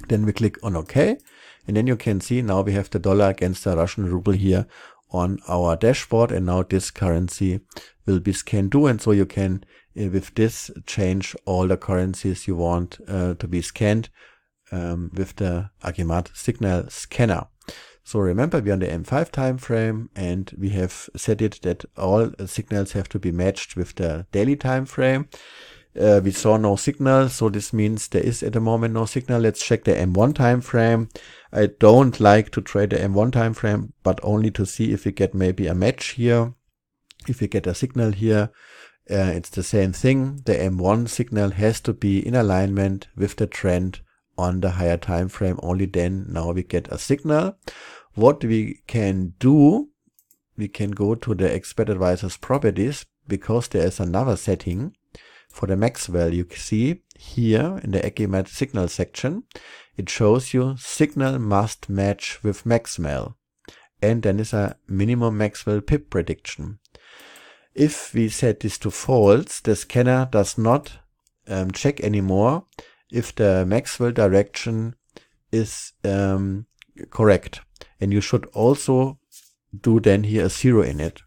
Then we click on OK. And then you can see now we have the dollar against the Russian ruble here on our dashboard. And now this currency will be scanned too, And so you can uh, with this change all the currencies you want uh, to be scanned um, with the Agimat signal scanner. So remember we are on the M5 time frame and we have set it that all signals have to be matched with the daily time frame. Uh, we saw no signal, so this means there is at the moment no signal. Let's check the M1 time frame. I don't like to trade the M1 time frame, but only to see if we get maybe a match here, if we get a signal here. Uh, it's the same thing. The M1 signal has to be in alignment with the trend on the higher time frame. Only then now we get a signal. What we can do, we can go to the expert advisors properties because there is another setting for the max value. You see here in the ECIMAT signal section, it shows you signal must match with maxwell. And then is a minimum maxwell pip prediction if we set this to false, the scanner does not um, check anymore if the Maxwell direction is um, correct. And you should also do then here a zero in it.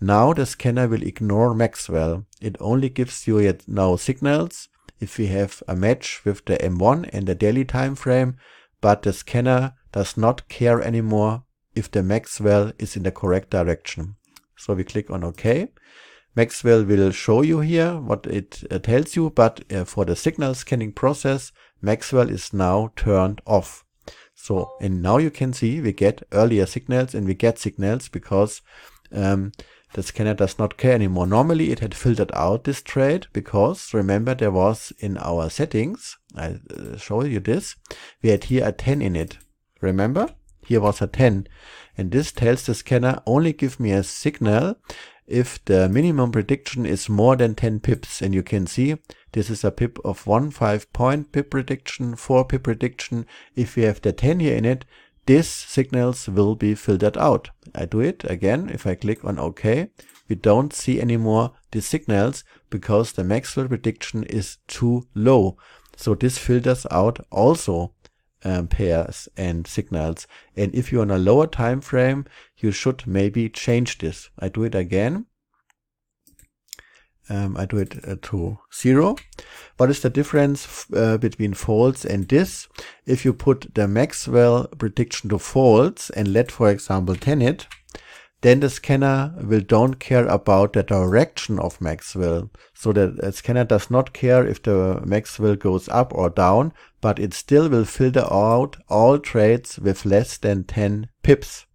Now the scanner will ignore Maxwell. It only gives you yet now signals if we have a match with the M1 and the daily time frame, but the scanner does not care anymore if the Maxwell is in the correct direction. So we click on OK. Maxwell will show you here what it uh, tells you, but uh, for the signal scanning process, Maxwell is now turned off. So, and now you can see we get earlier signals and we get signals because um, the scanner does not care anymore. Normally it had filtered out this trade because remember there was in our settings, I uh, show you this, we had here a 10 in it. Remember? Here was a 10 and this tells the scanner only give me a signal if the minimum prediction is more than 10 pips and you can see this is a pip of 1 5 point pip prediction 4 pip prediction if we have the 10 here in it these signals will be filtered out i do it again if i click on ok we don't see anymore the signals because the maxwell prediction is too low so this filters out also um, pairs and signals. And if you're on a lower time frame, you should maybe change this. I do it again. Um, I do it uh, to zero. What is the difference uh, between false and this? If you put the Maxwell prediction to false and let, for example, Tenet, then the scanner will don't care about the direction of Maxwell. So the uh, scanner does not care if the Maxwell goes up or down, but it still will filter out all trades with less than 10 pips.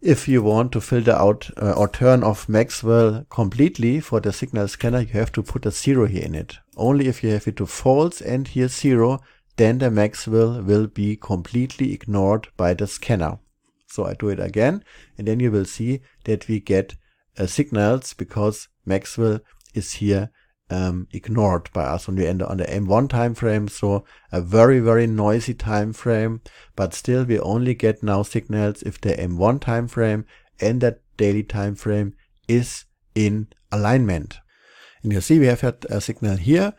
If you want to filter out uh, or turn off Maxwell completely for the signal scanner, you have to put a zero here in it. Only if you have it to false and here zero, then the Maxwell will be completely ignored by the scanner. So I do it again and then you will see that we get uh, signals because Maxwell is here um, ignored by us on the end on the M1 time frame. So a very, very noisy time frame, but still we only get now signals if the M1 time frame and that daily time frame is in alignment. And you see we have had a signal here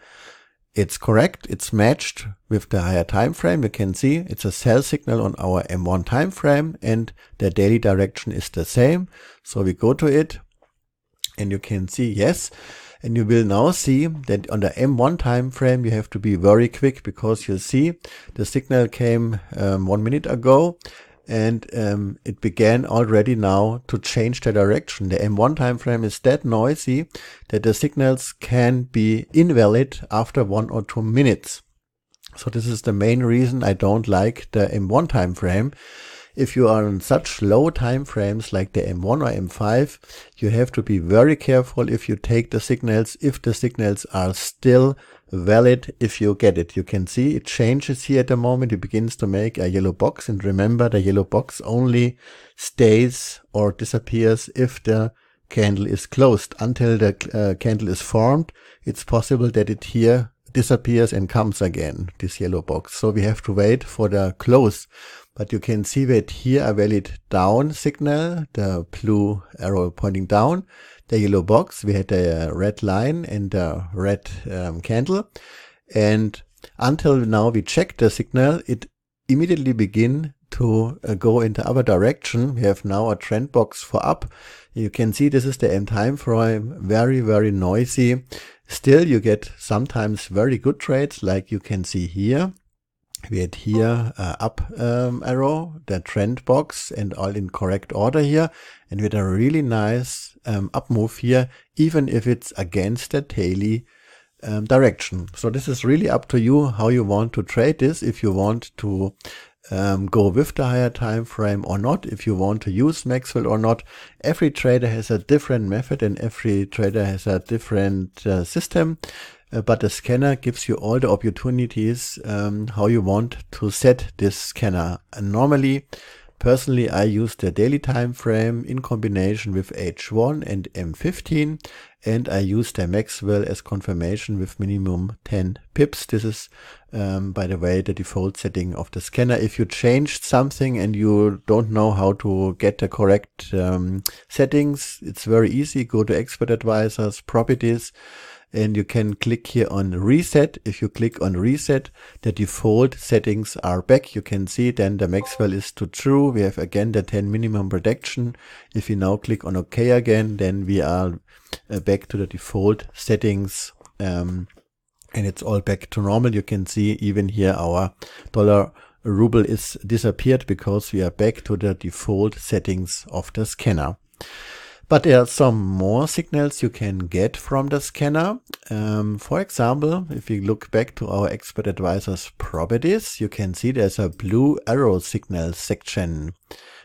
it's correct. It's matched with the higher time frame. You can see it's a cell signal on our M1 time frame and the daily direction is the same. So we go to it and you can see yes. And you will now see that on the M1 time frame, you have to be very quick because you see the signal came um, one minute ago and um, it began already now to change the direction. The M1 time frame is that noisy that the signals can be invalid after one or two minutes. So this is the main reason I don't like the M1 time frame. If you are on such low time frames like the M1 or M5, you have to be very careful if you take the signals, if the signals are still valid if you get it. You can see it changes here at the moment. It begins to make a yellow box. And remember, the yellow box only stays or disappears if the candle is closed. Until the uh, candle is formed, it's possible that it here disappears and comes again, this yellow box. So we have to wait for the close. But you can see that here a valid down signal, the blue arrow pointing down, the yellow box. We had a uh, red line and a red um, candle. And until now we check the signal, it immediately begin to uh, go in the other direction. We have now a trend box for up. You can see this is the end time frame, very, very noisy. Still, you get sometimes very good trades like you can see here we had here uh, up um, arrow, the trend box and all in correct order here. And we had a really nice um, up move here, even if it's against the daily um, direction. So this is really up to you how you want to trade this. If you want to um, go with the higher time frame or not, if you want to use Maxwell or not. Every trader has a different method and every trader has a different uh, system. Uh, but the scanner gives you all the opportunities um, how you want to set this scanner. And normally, personally, I use the daily time frame in combination with H1 and M15, and I use the Maxwell as confirmation with minimum 10 pips. This is, um, by the way, the default setting of the scanner. If you changed something and you don't know how to get the correct um, settings, it's very easy. Go to Expert Advisors, Properties, and you can click here on reset. If you click on reset, the default settings are back. You can see then the Maxwell is to true. We have again the 10 minimum protection. If you now click on OK again, then we are uh, back to the default settings. Um, and it's all back to normal. You can see even here our dollar ruble is disappeared because we are back to the default settings of the scanner. But there are some more signals you can get from the scanner. Um, for example, if you look back to our expert advisor's properties, you can see there's a blue arrow signal section.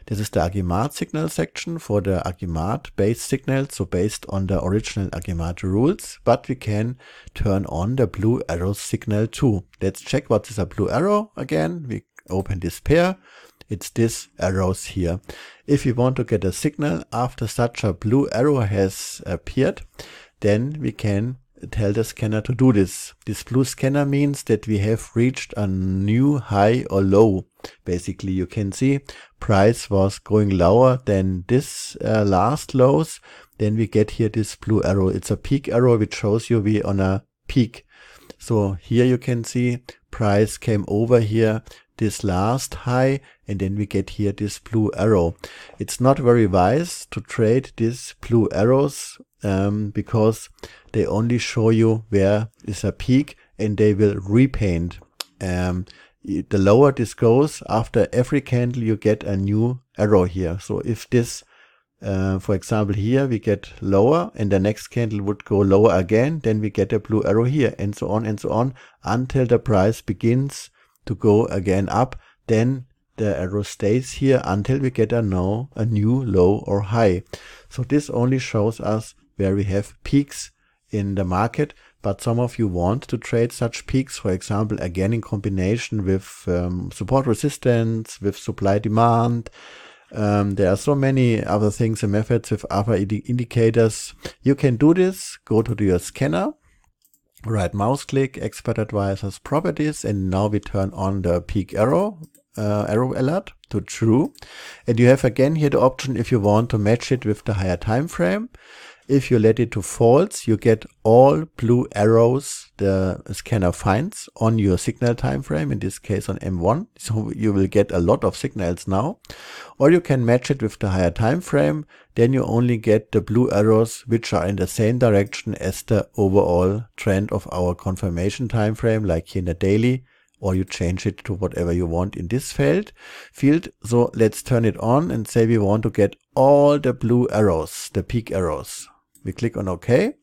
This is the Agimat signal section for the Agimat based signal, so based on the original Agimat rules, but we can turn on the blue arrow signal too. Let's check what is a blue arrow again. We open this pair it's this arrows here. If you want to get a signal after such a blue arrow has appeared, then we can tell the scanner to do this. This blue scanner means that we have reached a new high or low. Basically, you can see price was going lower than this uh, last lows. Then we get here this blue arrow. It's a peak arrow which shows you we on a peak. So here you can see price came over here this last high and then we get here this blue arrow. It's not very wise to trade these blue arrows um, because they only show you where is a peak and they will repaint. Um, the lower this goes, after every candle you get a new arrow here. So if this, uh, for example, here we get lower and the next candle would go lower again, then we get a blue arrow here and so on and so on until the price begins to go again up, then the arrow stays here until we get a, no, a new low or high. So this only shows us where we have peaks in the market, but some of you want to trade such peaks, for example, again in combination with um, support resistance, with supply demand. Um, there are so many other things and methods with other indicators. You can do this. Go to your scanner right mouse click, expert advisors properties, and now we turn on the peak arrow, uh, arrow alert to true. And you have again here the option if you want to match it with the higher time frame. If you let it to false, you get all blue arrows the scanner finds on your signal time frame, in this case on M1. So you will get a lot of signals now or you can match it with the higher time frame, then you only get the blue arrows which are in the same direction as the overall trend of our confirmation time frame like here in the daily or you change it to whatever you want in this field field. So let's turn it on and say we want to get all the blue arrows, the peak arrows. We click on OK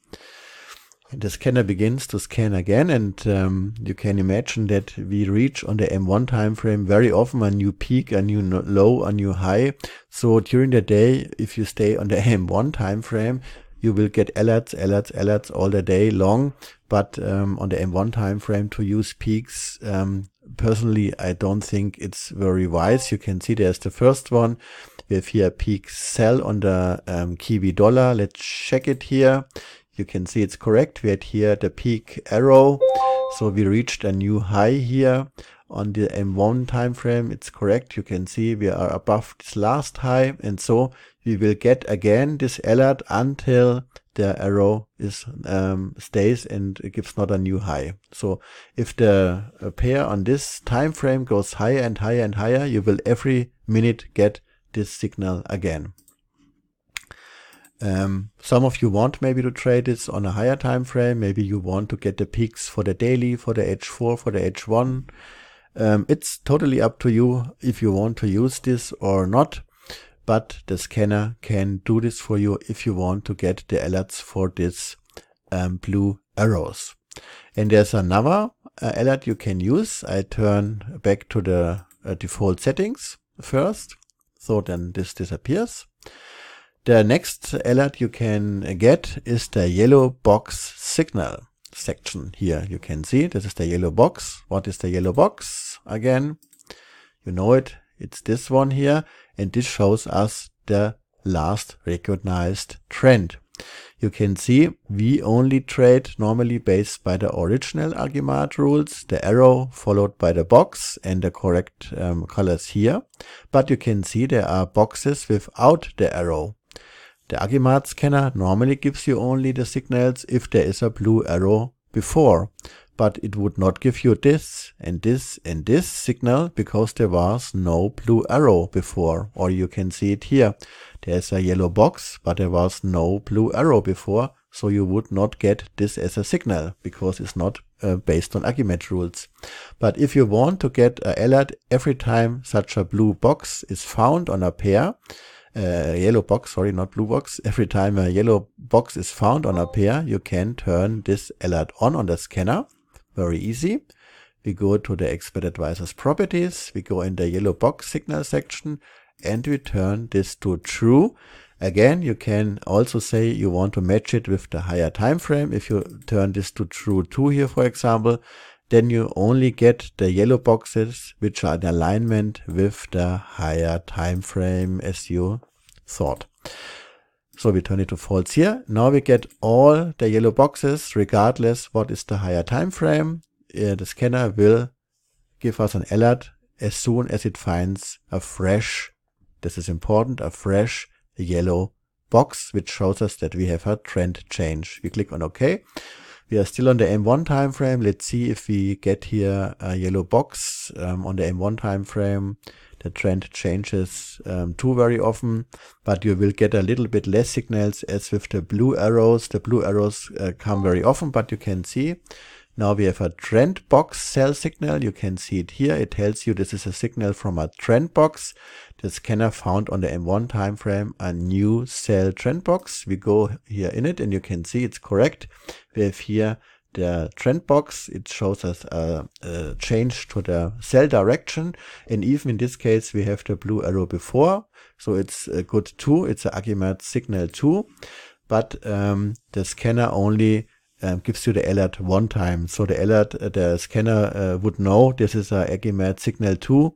the scanner begins to scan again and um, you can imagine that we reach on the M1 time frame very often a new peak, a new low, a new high. So during the day, if you stay on the [LAUGHS] M1 time frame, you will get alerts, alerts, alerts all the day long. But um, on the M1 time frame to use peaks, um, personally, I don't think it's very wise. You can see there's the first one. We have here a peak sell on the um, Kiwi dollar. Let's check it here you can see it's correct. We had here the peak arrow. So we reached a new high here on the M1 time frame. It's correct. You can see we are above this last high. And so we will get again this alert until the arrow is um, stays and gives not a new high. So if the uh, pair on this time frame goes higher and higher and higher, you will every minute get this signal again. Um, some of you want maybe to trade it on a higher time frame. Maybe you want to get the peaks for the daily, for the H4, for the H1. Um, it's totally up to you if you want to use this or not. But the scanner can do this for you if you want to get the alerts for these um, blue arrows. And there's another uh, alert you can use. I turn back to the uh, default settings first. So then this disappears. The next alert you can get is the yellow box signal section here. You can see this is the yellow box. What is the yellow box? Again, you know it. It's this one here. And this shows us the last recognized trend. You can see we only trade normally based by the original Argimard rules, the arrow followed by the box and the correct um, colors here. But you can see there are boxes without the arrow. The Agimat scanner normally gives you only the signals if there is a blue arrow before, but it would not give you this and this and this signal because there was no blue arrow before, or you can see it here. There's a yellow box, but there was no blue arrow before, so you would not get this as a signal because it's not uh, based on Agimat rules. But if you want to get an alert every time such a blue box is found on a pair, a uh, yellow box, sorry, not blue box. Every time a yellow box is found on a pair, you can turn this alert on on the scanner. Very easy. We go to the expert advisors properties. We go in the yellow box signal section and we turn this to true. Again, you can also say you want to match it with the higher time frame. If you turn this to true 2 here, for example, then you only get the yellow boxes which are in alignment with the higher time frame as you thought. So we turn it to false here. Now we get all the yellow boxes regardless what is the higher time frame. Uh, the scanner will give us an alert as soon as it finds a fresh, this is important, a fresh yellow box which shows us that we have a trend change. We click on OK. We are still on the M1 time frame. Let's see if we get here a yellow box um, on the M1 time frame. The trend changes um, too very often, but you will get a little bit less signals as with the blue arrows. The blue arrows uh, come very often, but you can see now we have a trend box cell signal. You can see it here. It tells you this is a signal from a trend box the scanner found on the M1 timeframe a new cell trend box. We go here in it and you can see it's correct. We have here the trend box. It shows us a, a change to the cell direction. And even in this case, we have the blue arrow before. So it's a good too. It's a Agimat signal too. But um, the scanner only um, gives you the alert one time. So the alert, uh, the scanner uh, would know this is a Agimat signal 2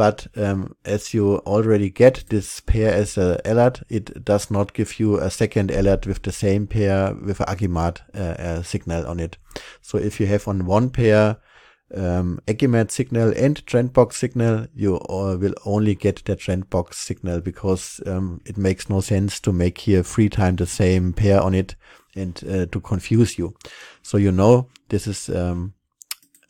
but um, as you already get this pair as a alert, it does not give you a second alert with the same pair with an Agimat uh, uh, signal on it. So if you have on one pair um, Agimat signal and Trendbox signal, you uh, will only get the Trendbox signal because um, it makes no sense to make here three times the same pair on it and uh, to confuse you. So you know this is um,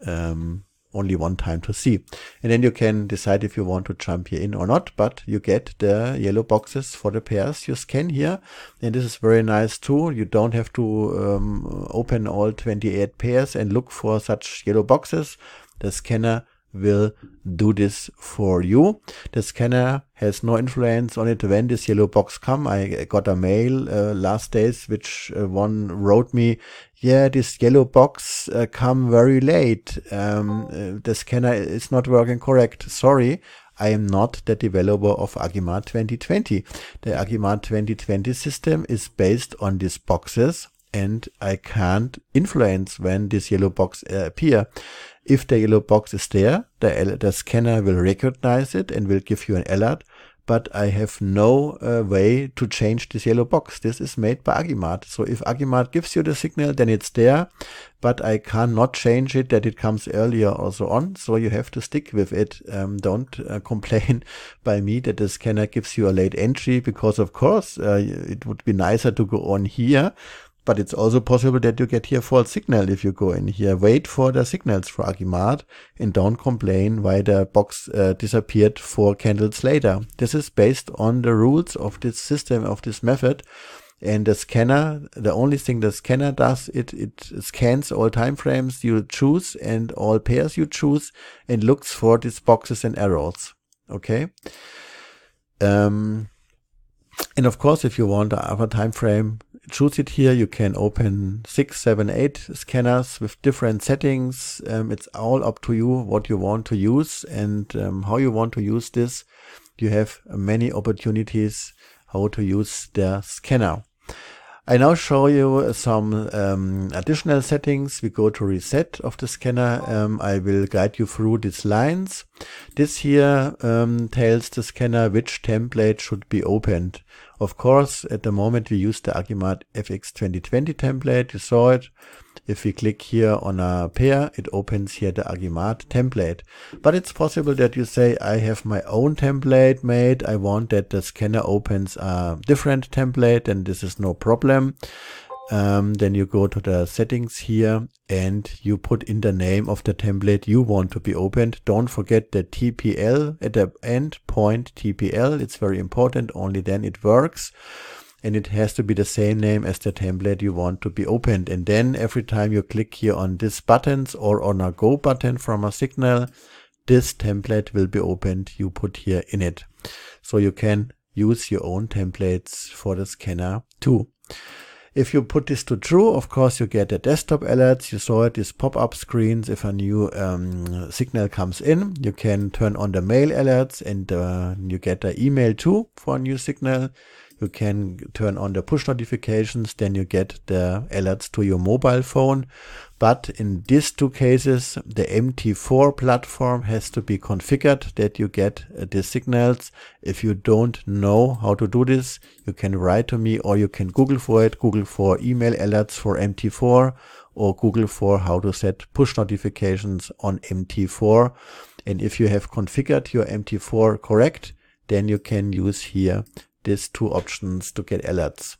um, only one time to see. And then you can decide if you want to jump here in or not, but you get the yellow boxes for the pairs you scan here. And this is very nice too. You don't have to um, open all 28 pairs and look for such yellow boxes. The scanner will do this for you. The scanner has no influence on it when this yellow box come. I got a mail uh, last days, which uh, one wrote me, yeah, this yellow box uh, come very late. Um, uh, the scanner is not working correct. Sorry. I am not the developer of Agima 2020. The Agima 2020 system is based on these boxes and I can't influence when this yellow box uh, appear. If the yellow box is there, the, the scanner will recognize it and will give you an alert, but I have no uh, way to change this yellow box. This is made by Agimat. So if Agimat gives you the signal, then it's there, but I cannot change it that it comes earlier or so on. So you have to stick with it. Um, don't uh, [LAUGHS] complain by me that the scanner gives you a late entry because of course uh, it would be nicer to go on here but it's also possible that you get here false signal if you go in here. Wait for the signals for Agimat and don't complain why the box uh, disappeared four candles later. This is based on the rules of this system, of this method. And the scanner, the only thing the scanner does, it, it scans all time frames you choose and all pairs you choose and looks for these boxes and arrows. Okay. Um, and of course, if you want the other time frame, choose it here. You can open six, seven, eight scanners with different settings. Um, it's all up to you what you want to use and um, how you want to use this. You have many opportunities how to use the scanner. I now show you some um, additional settings. We go to reset of the scanner. Um, I will guide you through these lines. This here um, tells the scanner which template should be opened. Of course, at the moment we use the Agimat FX2020 template, you saw it. If we click here on a pair, it opens here the Agimat template. But it's possible that you say, I have my own template made. I want that the scanner opens a different template and this is no problem um, then you go to the settings here and you put in the name of the template you want to be opened. Don't forget the TPL at the end point TPL. It's very important. Only then it works. And it has to be the same name as the template you want to be opened. And then every time you click here on this buttons or on a go button from a signal, this template will be opened. You put here in it. So you can use your own templates for the scanner too. If you put this to true, of course, you get the desktop alerts. You saw it, these pop-up screens. If a new um, signal comes in, you can turn on the mail alerts and uh, you get the email too for a new signal. You can turn on the push notifications. Then you get the alerts to your mobile phone. But in these two cases, the MT4 platform has to be configured that you get uh, the signals. If you don't know how to do this, you can write to me or you can Google for it, Google for email alerts for MT4 or Google for how to set push notifications on MT4. And if you have configured your MT4 correct, then you can use here these two options to get alerts.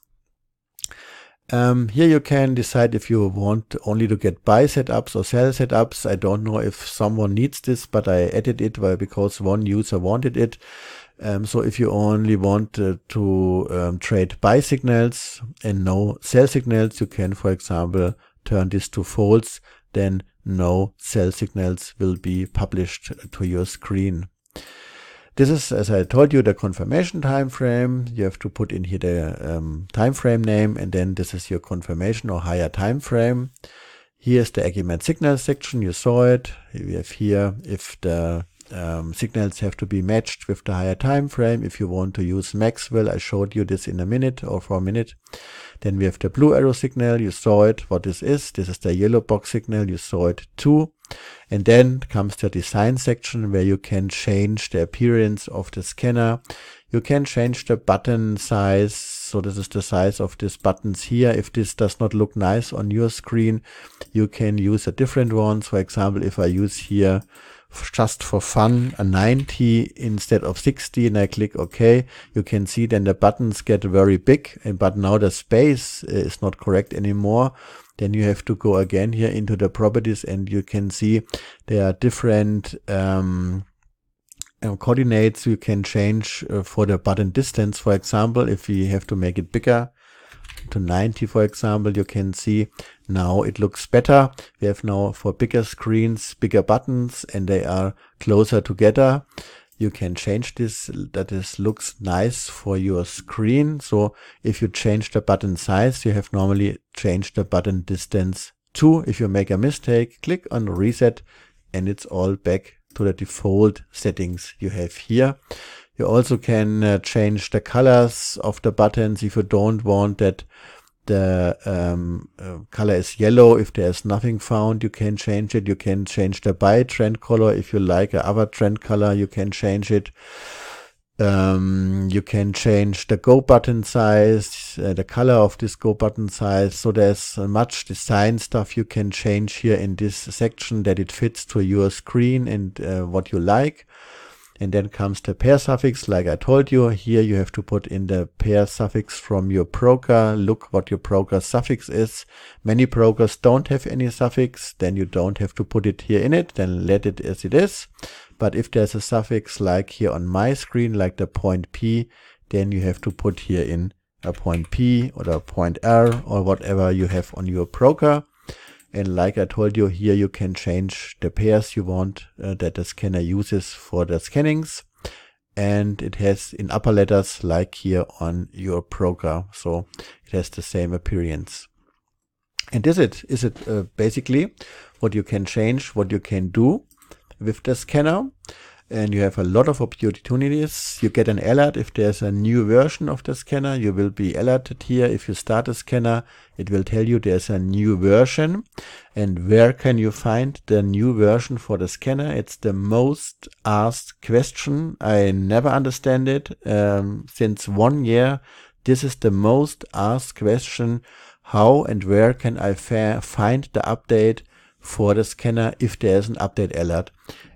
Um, here you can decide if you want only to get buy setups or sell setups. I don't know if someone needs this, but I added it because one user wanted it. Um, so if you only want uh, to um, trade buy signals and no sell signals, you can, for example, turn this to false. Then no sell signals will be published to your screen. This is, as I told you, the confirmation time frame. You have to put in here the um, time frame name, and then this is your confirmation or higher time frame. Here's the argument signal section. You saw it. We have here if the um, signals have to be matched with the higher time frame. If you want to use Maxwell, I showed you this in a minute or for a minute. Then we have the blue arrow signal. You saw it, what this is. This is the yellow box signal. You saw it too. And then comes the design section where you can change the appearance of the scanner. You can change the button size. So this is the size of these buttons here. If this does not look nice on your screen, you can use a different one. For example, if I use here just for fun a 90 instead of 60 and I click OK, you can see then the buttons get very big, but now the space uh, is not correct anymore. Then you have to go again here into the properties and you can see there are different um, uh, coordinates you can change uh, for the button distance. For example, if we have to make it bigger, to 90 for example you can see now it looks better we have now for bigger screens bigger buttons and they are closer together you can change this that this looks nice for your screen so if you change the button size you have normally changed the button distance too if you make a mistake click on reset and it's all back to the default settings you have here you also can uh, change the colors of the buttons if you don't want that the um, uh, color is yellow. If there's nothing found, you can change it. You can change the by trend color. If you like another trend color, you can change it. Um, you can change the go button size, uh, the color of this go button size. So there's much design stuff you can change here in this section that it fits to your screen and uh, what you like and then comes the pair suffix like I told you here you have to put in the pair suffix from your broker look what your broker suffix is many brokers don't have any suffix then you don't have to put it here in it then let it as it is but if there's a suffix like here on my screen like the point P then you have to put here in a point P or a point R or whatever you have on your broker and like I told you here, you can change the pairs you want uh, that the scanner uses for the scannings. And it has in upper letters like here on your program. So it has the same appearance. And this it is it uh, basically what you can change, what you can do with the scanner and you have a lot of opportunities. You get an alert if there's a new version of the scanner. You will be alerted here. If you start a scanner, it will tell you there's a new version. And where can you find the new version for the scanner? It's the most asked question. I never understand it. Um, since one year, this is the most asked question. How and where can I find the update for the scanner if there is an update alert?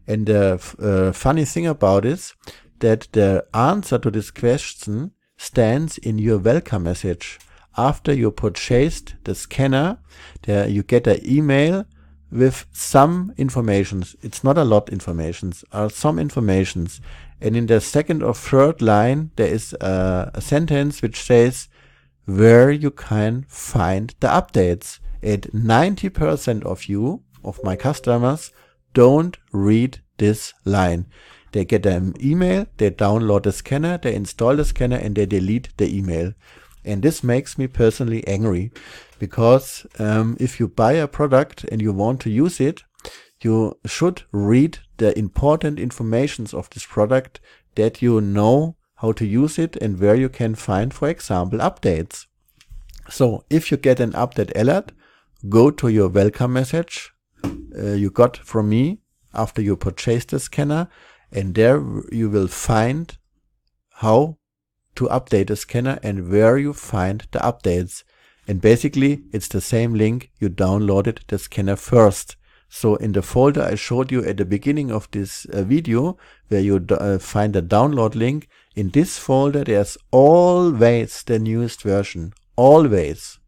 And the uh, funny thing about is that the answer to this question stands in your welcome message. After you purchased the scanner, there you get an email with some informations. It's not a lot informations, are some informations. And in the second or third line, there is a, a, sentence which says where you can find the updates. And 90% of you, of my customers, don't read this line. They get an email, they download the scanner, they install the scanner, and they delete the email. And this makes me personally angry because um, if you buy a product and you want to use it, you should read the important informations of this product that you know how to use it and where you can find, for example, updates. So if you get an update alert, go to your welcome message, uh, you got from me after you purchased the scanner. And there you will find how to update the scanner and where you find the updates. And basically it's the same link you downloaded the scanner first. So in the folder I showed you at the beginning of this uh, video where you uh, find the download link, in this folder there's always the newest version, always.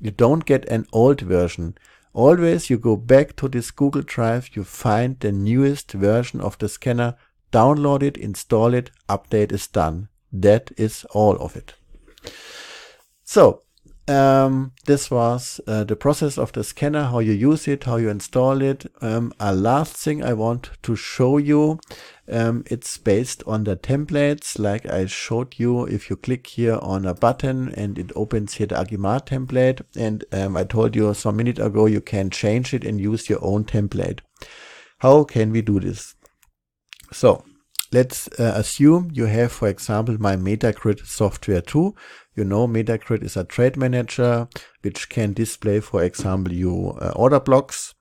You don't get an old version. Always you go back to this Google Drive, you find the newest version of the scanner, download it, install it, update is done. That is all of it. So um, this was uh, the process of the scanner, how you use it, how you install it. Um, a last thing I want to show you, um, it's based on the templates like I showed you. If you click here on a button and it opens here the Agimar template and um, I told you some minute ago you can change it and use your own template. How can we do this? So let's uh, assume you have, for example, my Metagrid software too, you know, Metacrit is a trade manager which can display, for example, your uh, order blocks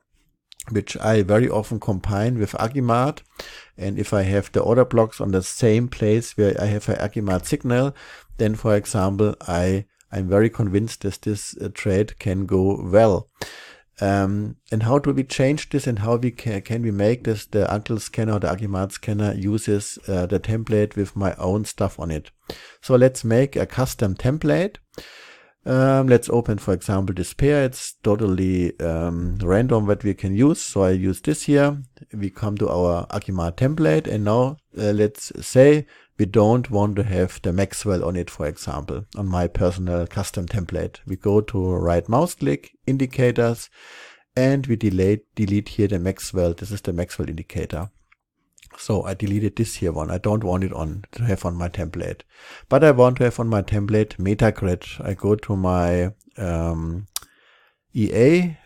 which I very often combine with Agimart. And if I have the order blocks on the same place where I have an Agimart signal, then for example, I, I'm very convinced that this uh, trade can go well. Um, and how do we change this and how we can, can we make this the uncle scanner or the Archimate scanner uses uh, the template with my own stuff on it. So let's make a custom template. Um, let's open, for example, this pair. It's totally um, random what we can use. So I use this here. We come to our Akimar template and now uh, let's say we don't want to have the Maxwell on it, for example, on my personal custom template. We go to right mouse click, indicators, and we delete, delete here the Maxwell. This is the Maxwell indicator. So I deleted this here one. I don't want it on to have on my template, but I want to have on my template MetaGrid. I go to my um, EA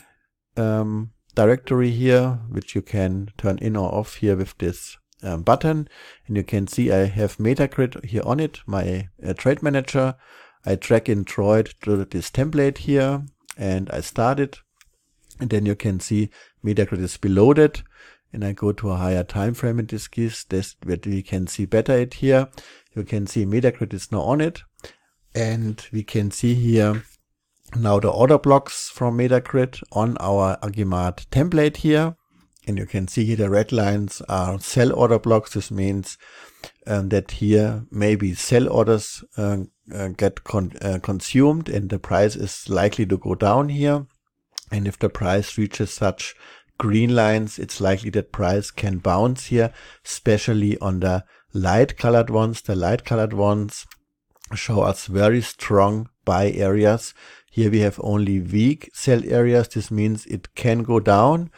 um, directory here, which you can turn in or off here with this um, button and you can see I have Metacrit here on it, my uh, trade manager. I drag in Droid to this template here and I start it. And then you can see Metacrit is below that and I go to a higher time frame in this case that's where we can see better it here. You can see Metacrit is now on it and we can see here now the order blocks from Metacrit on our Agimat template here. And you can see here the red lines are sell order blocks. This means um, that here maybe sell orders uh, uh, get con uh, consumed and the price is likely to go down here. And if the price reaches such green lines, it's likely that price can bounce here, especially on the light colored ones. The light colored ones show us very strong buy areas. Here we have only weak sell areas. This means it can go down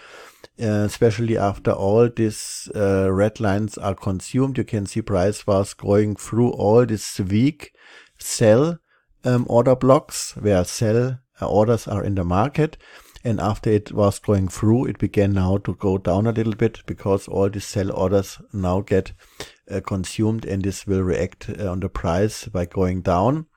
uh, especially after all these uh, red lines are consumed. You can see price was going through all this weak sell um, order blocks where sell uh, orders are in the market. And after it was going through, it began now to go down a little bit because all these sell orders now get uh, consumed and this will react uh, on the price by going down.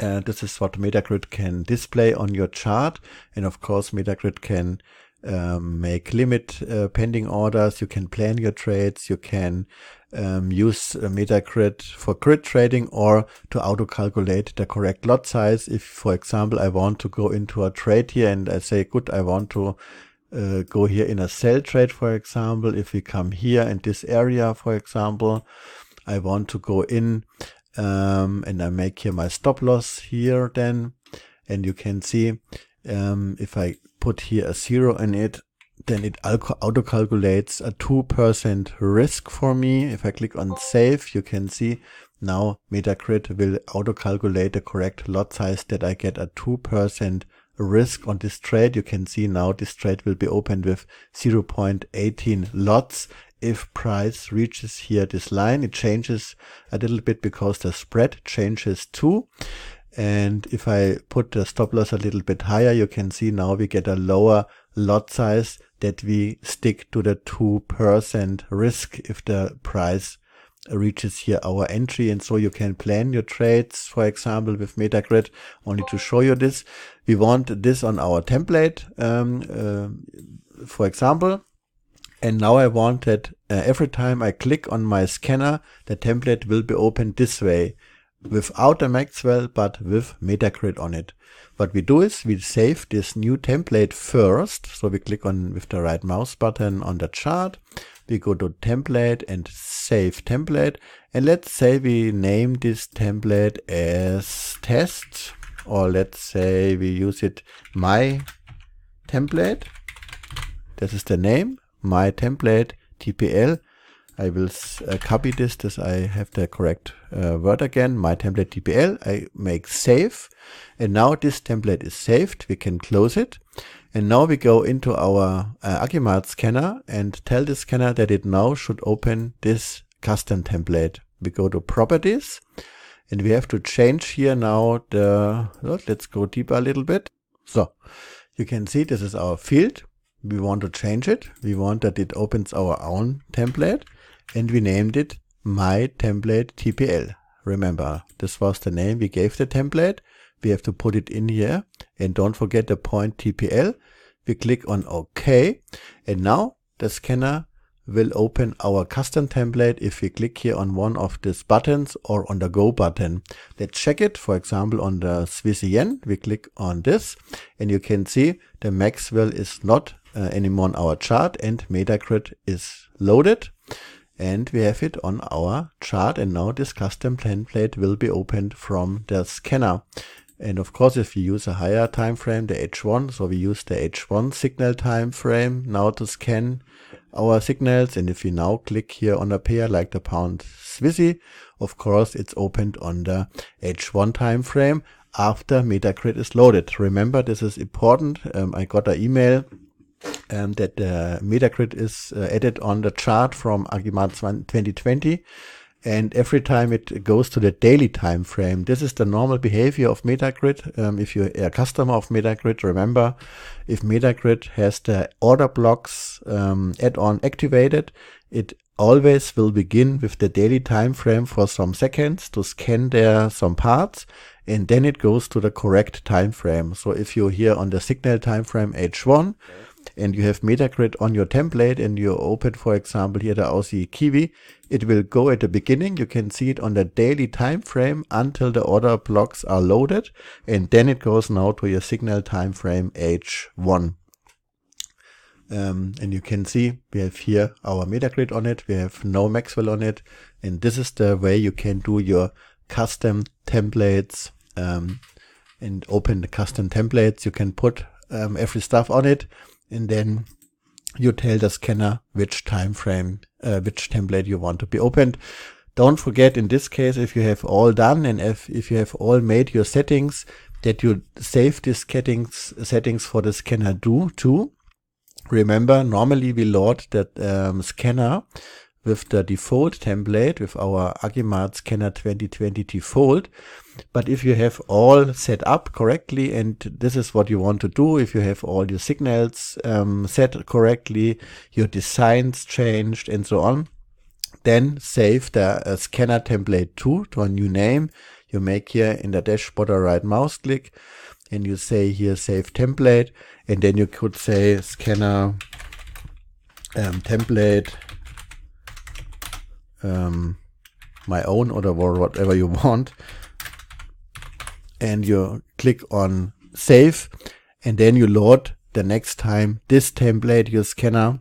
Uh, this is what Metagrid can display on your chart. And of course, Metagrid can um, make limit uh, pending orders. You can plan your trades. You can um, use uh, MetaGrid for grid trading or to auto calculate the correct lot size. If, for example, I want to go into a trade here and I say, good, I want to uh, go here in a sell trade, for example. If we come here in this area, for example, I want to go in um, and I make here my stop loss here then. And you can see um, if I put here a zero in it, then it auto calculates a 2% risk for me. If I click on save, you can see now Metacrit will auto calculate the correct lot size that I get a 2% risk on this trade. You can see now this trade will be opened with 0.18 lots. If price reaches here this line, it changes a little bit because the spread changes too. And if I put the stop loss a little bit higher, you can see now we get a lower lot size that we stick to the 2% risk if the price reaches here our entry. And so you can plan your trades, for example, with Metagrid, only to show you this. We want this on our template, um, uh, for example. And now I want that uh, every time I click on my scanner, the template will be opened this way without a Maxwell, but with Metagrid on it. What we do is we save this new template first. So we click on with the right mouse button on the chart. We go to template and save template. And let's say we name this template as test, or let's say we use it my template. This is the name, my template TPL. I will uh, copy this, as I have the correct uh, word again, my template DPL, I make save. And now this template is saved, we can close it. And now we go into our uh, Akimart scanner and tell the scanner that it now should open this custom template. We go to properties and we have to change here now the, let's go deeper a little bit. So you can see this is our field. We want to change it. We want that it opens our own template and we named it my template TPL. Remember, this was the name we gave the template. We have to put it in here and don't forget the point TPL. We click on OK and now the scanner will open our custom template if we click here on one of these buttons or on the go button. Let's check it. For example, on the Swiss yen, we click on this and you can see the Maxwell is not uh, anymore on our chart and Metagrid is loaded and we have it on our chart and now this custom template will be opened from the scanner and of course if you use a higher time frame the h1 so we use the h1 signal time frame now to scan our signals and if we now click here on a pair like the pound swissy of course it's opened on the h1 time frame after metacrit is loaded remember this is important um, i got an email um, that uh, Metacrit is uh, added on the chart from Argimand 2020. And every time it goes to the daily time frame, this is the normal behavior of Metagrid. Um, if you're a customer of Metagrid, remember if Metagrid has the order blocks um, add-on activated, it always will begin with the daily time frame for some seconds to scan there some parts and then it goes to the correct time frame. So if you're here on the signal time frame H1, okay and you have Metagrid on your template and you open, for example, here the OC Kiwi, it will go at the beginning. You can see it on the daily time frame until the order blocks are loaded. And then it goes now to your signal time frame H1. Um, and you can see we have here our Metagrid on it. We have no Maxwell on it. And this is the way you can do your custom templates um, and open the custom templates. You can put um, every stuff on it and then you tell the scanner which time frame, uh, which template you want to be opened. Don't forget in this case, if you have all done and if, if you have all made your settings, that you save these settings, settings for the scanner do too. Remember, normally we load that um, scanner with the default template with our Agimart Scanner 2020 default. But if you have all set up correctly, and this is what you want to do, if you have all your signals um, set correctly, your designs changed and so on, then save the uh, scanner template 2 to a new name. You make here in the dashboard a right mouse click and you say here save template and then you could say scanner um, template um, my own or whatever you [LAUGHS] want. And you click on save and then you load the next time this template, your scanner,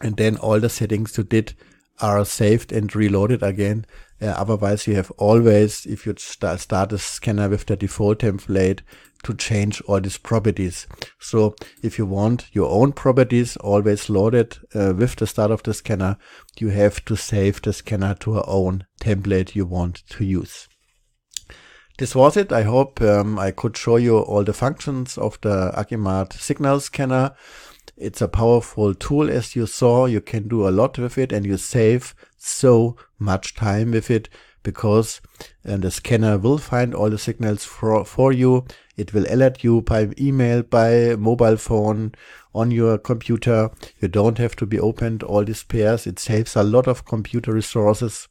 and then all the settings you did are saved and reloaded again. Uh, otherwise, you have always, if you start, start the scanner with the default template, to change all these properties. So if you want your own properties always loaded uh, with the start of the scanner, you have to save the scanner to a own template you want to use. This was it. I hope um, I could show you all the functions of the Akimart signal scanner. It's a powerful tool as you saw. You can do a lot with it and you save so much time with it because and uh, the scanner will find all the signals for, for you it will alert you by email, by mobile phone, on your computer. You don't have to be opened all these pairs. It saves a lot of computer resources.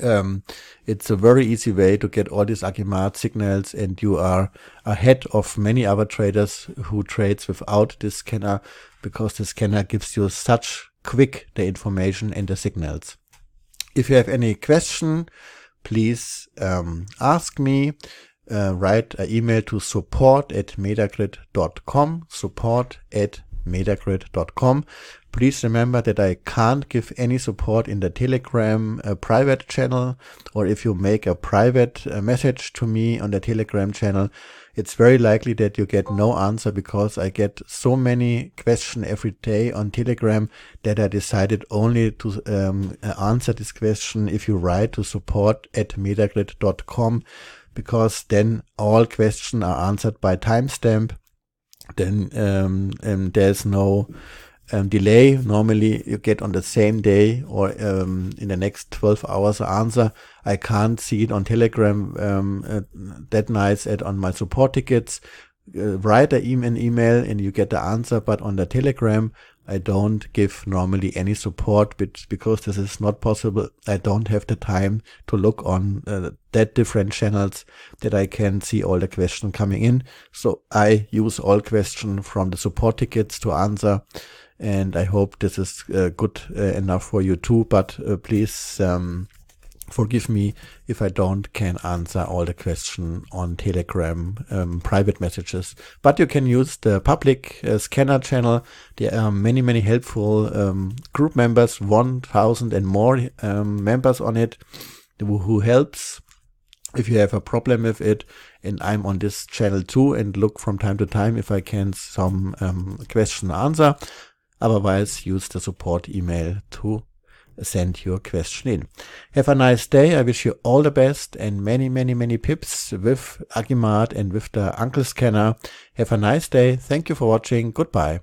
Um, it's a very easy way to get all these Akimart signals and you are ahead of many other traders who trades without this scanner because the scanner gives you such quick the information and the signals. If you have any question, please um, ask me. Uh, write an email to support at metagrid.com, support at metagrid.com. Please remember that I can't give any support in the Telegram uh, private channel, or if you make a private uh, message to me on the Telegram channel, it's very likely that you get no answer because I get so many questions every day on Telegram that I decided only to um, answer this question if you write to support at metagrid.com because then all questions are answered by timestamp. Then um, um, there's no um, delay. Normally you get on the same day or um, in the next 12 hours answer. I can't see it on Telegram um, uh, that night at on my support tickets. Uh, write a e- an email and you get the answer, but on the Telegram I don't give normally any support, but because this is not possible, I don't have the time to look on uh, that different channels that I can see all the question coming in. So I use all question from the support tickets to answer. And I hope this is uh, good uh, enough for you too, but uh, please, um, forgive me if I don't can answer all the question on Telegram um, private messages. But you can use the public uh, scanner channel. There are many, many helpful um, group members, 1,000 and more um, members on it who helps if you have a problem with it. And I'm on this channel too and look from time to time if I can some um, question answer. Otherwise, use the support email to send your question in. Have a nice day. I wish you all the best and many, many, many pips with Agimart and with the Uncle Scanner. Have a nice day. Thank you for watching. Goodbye.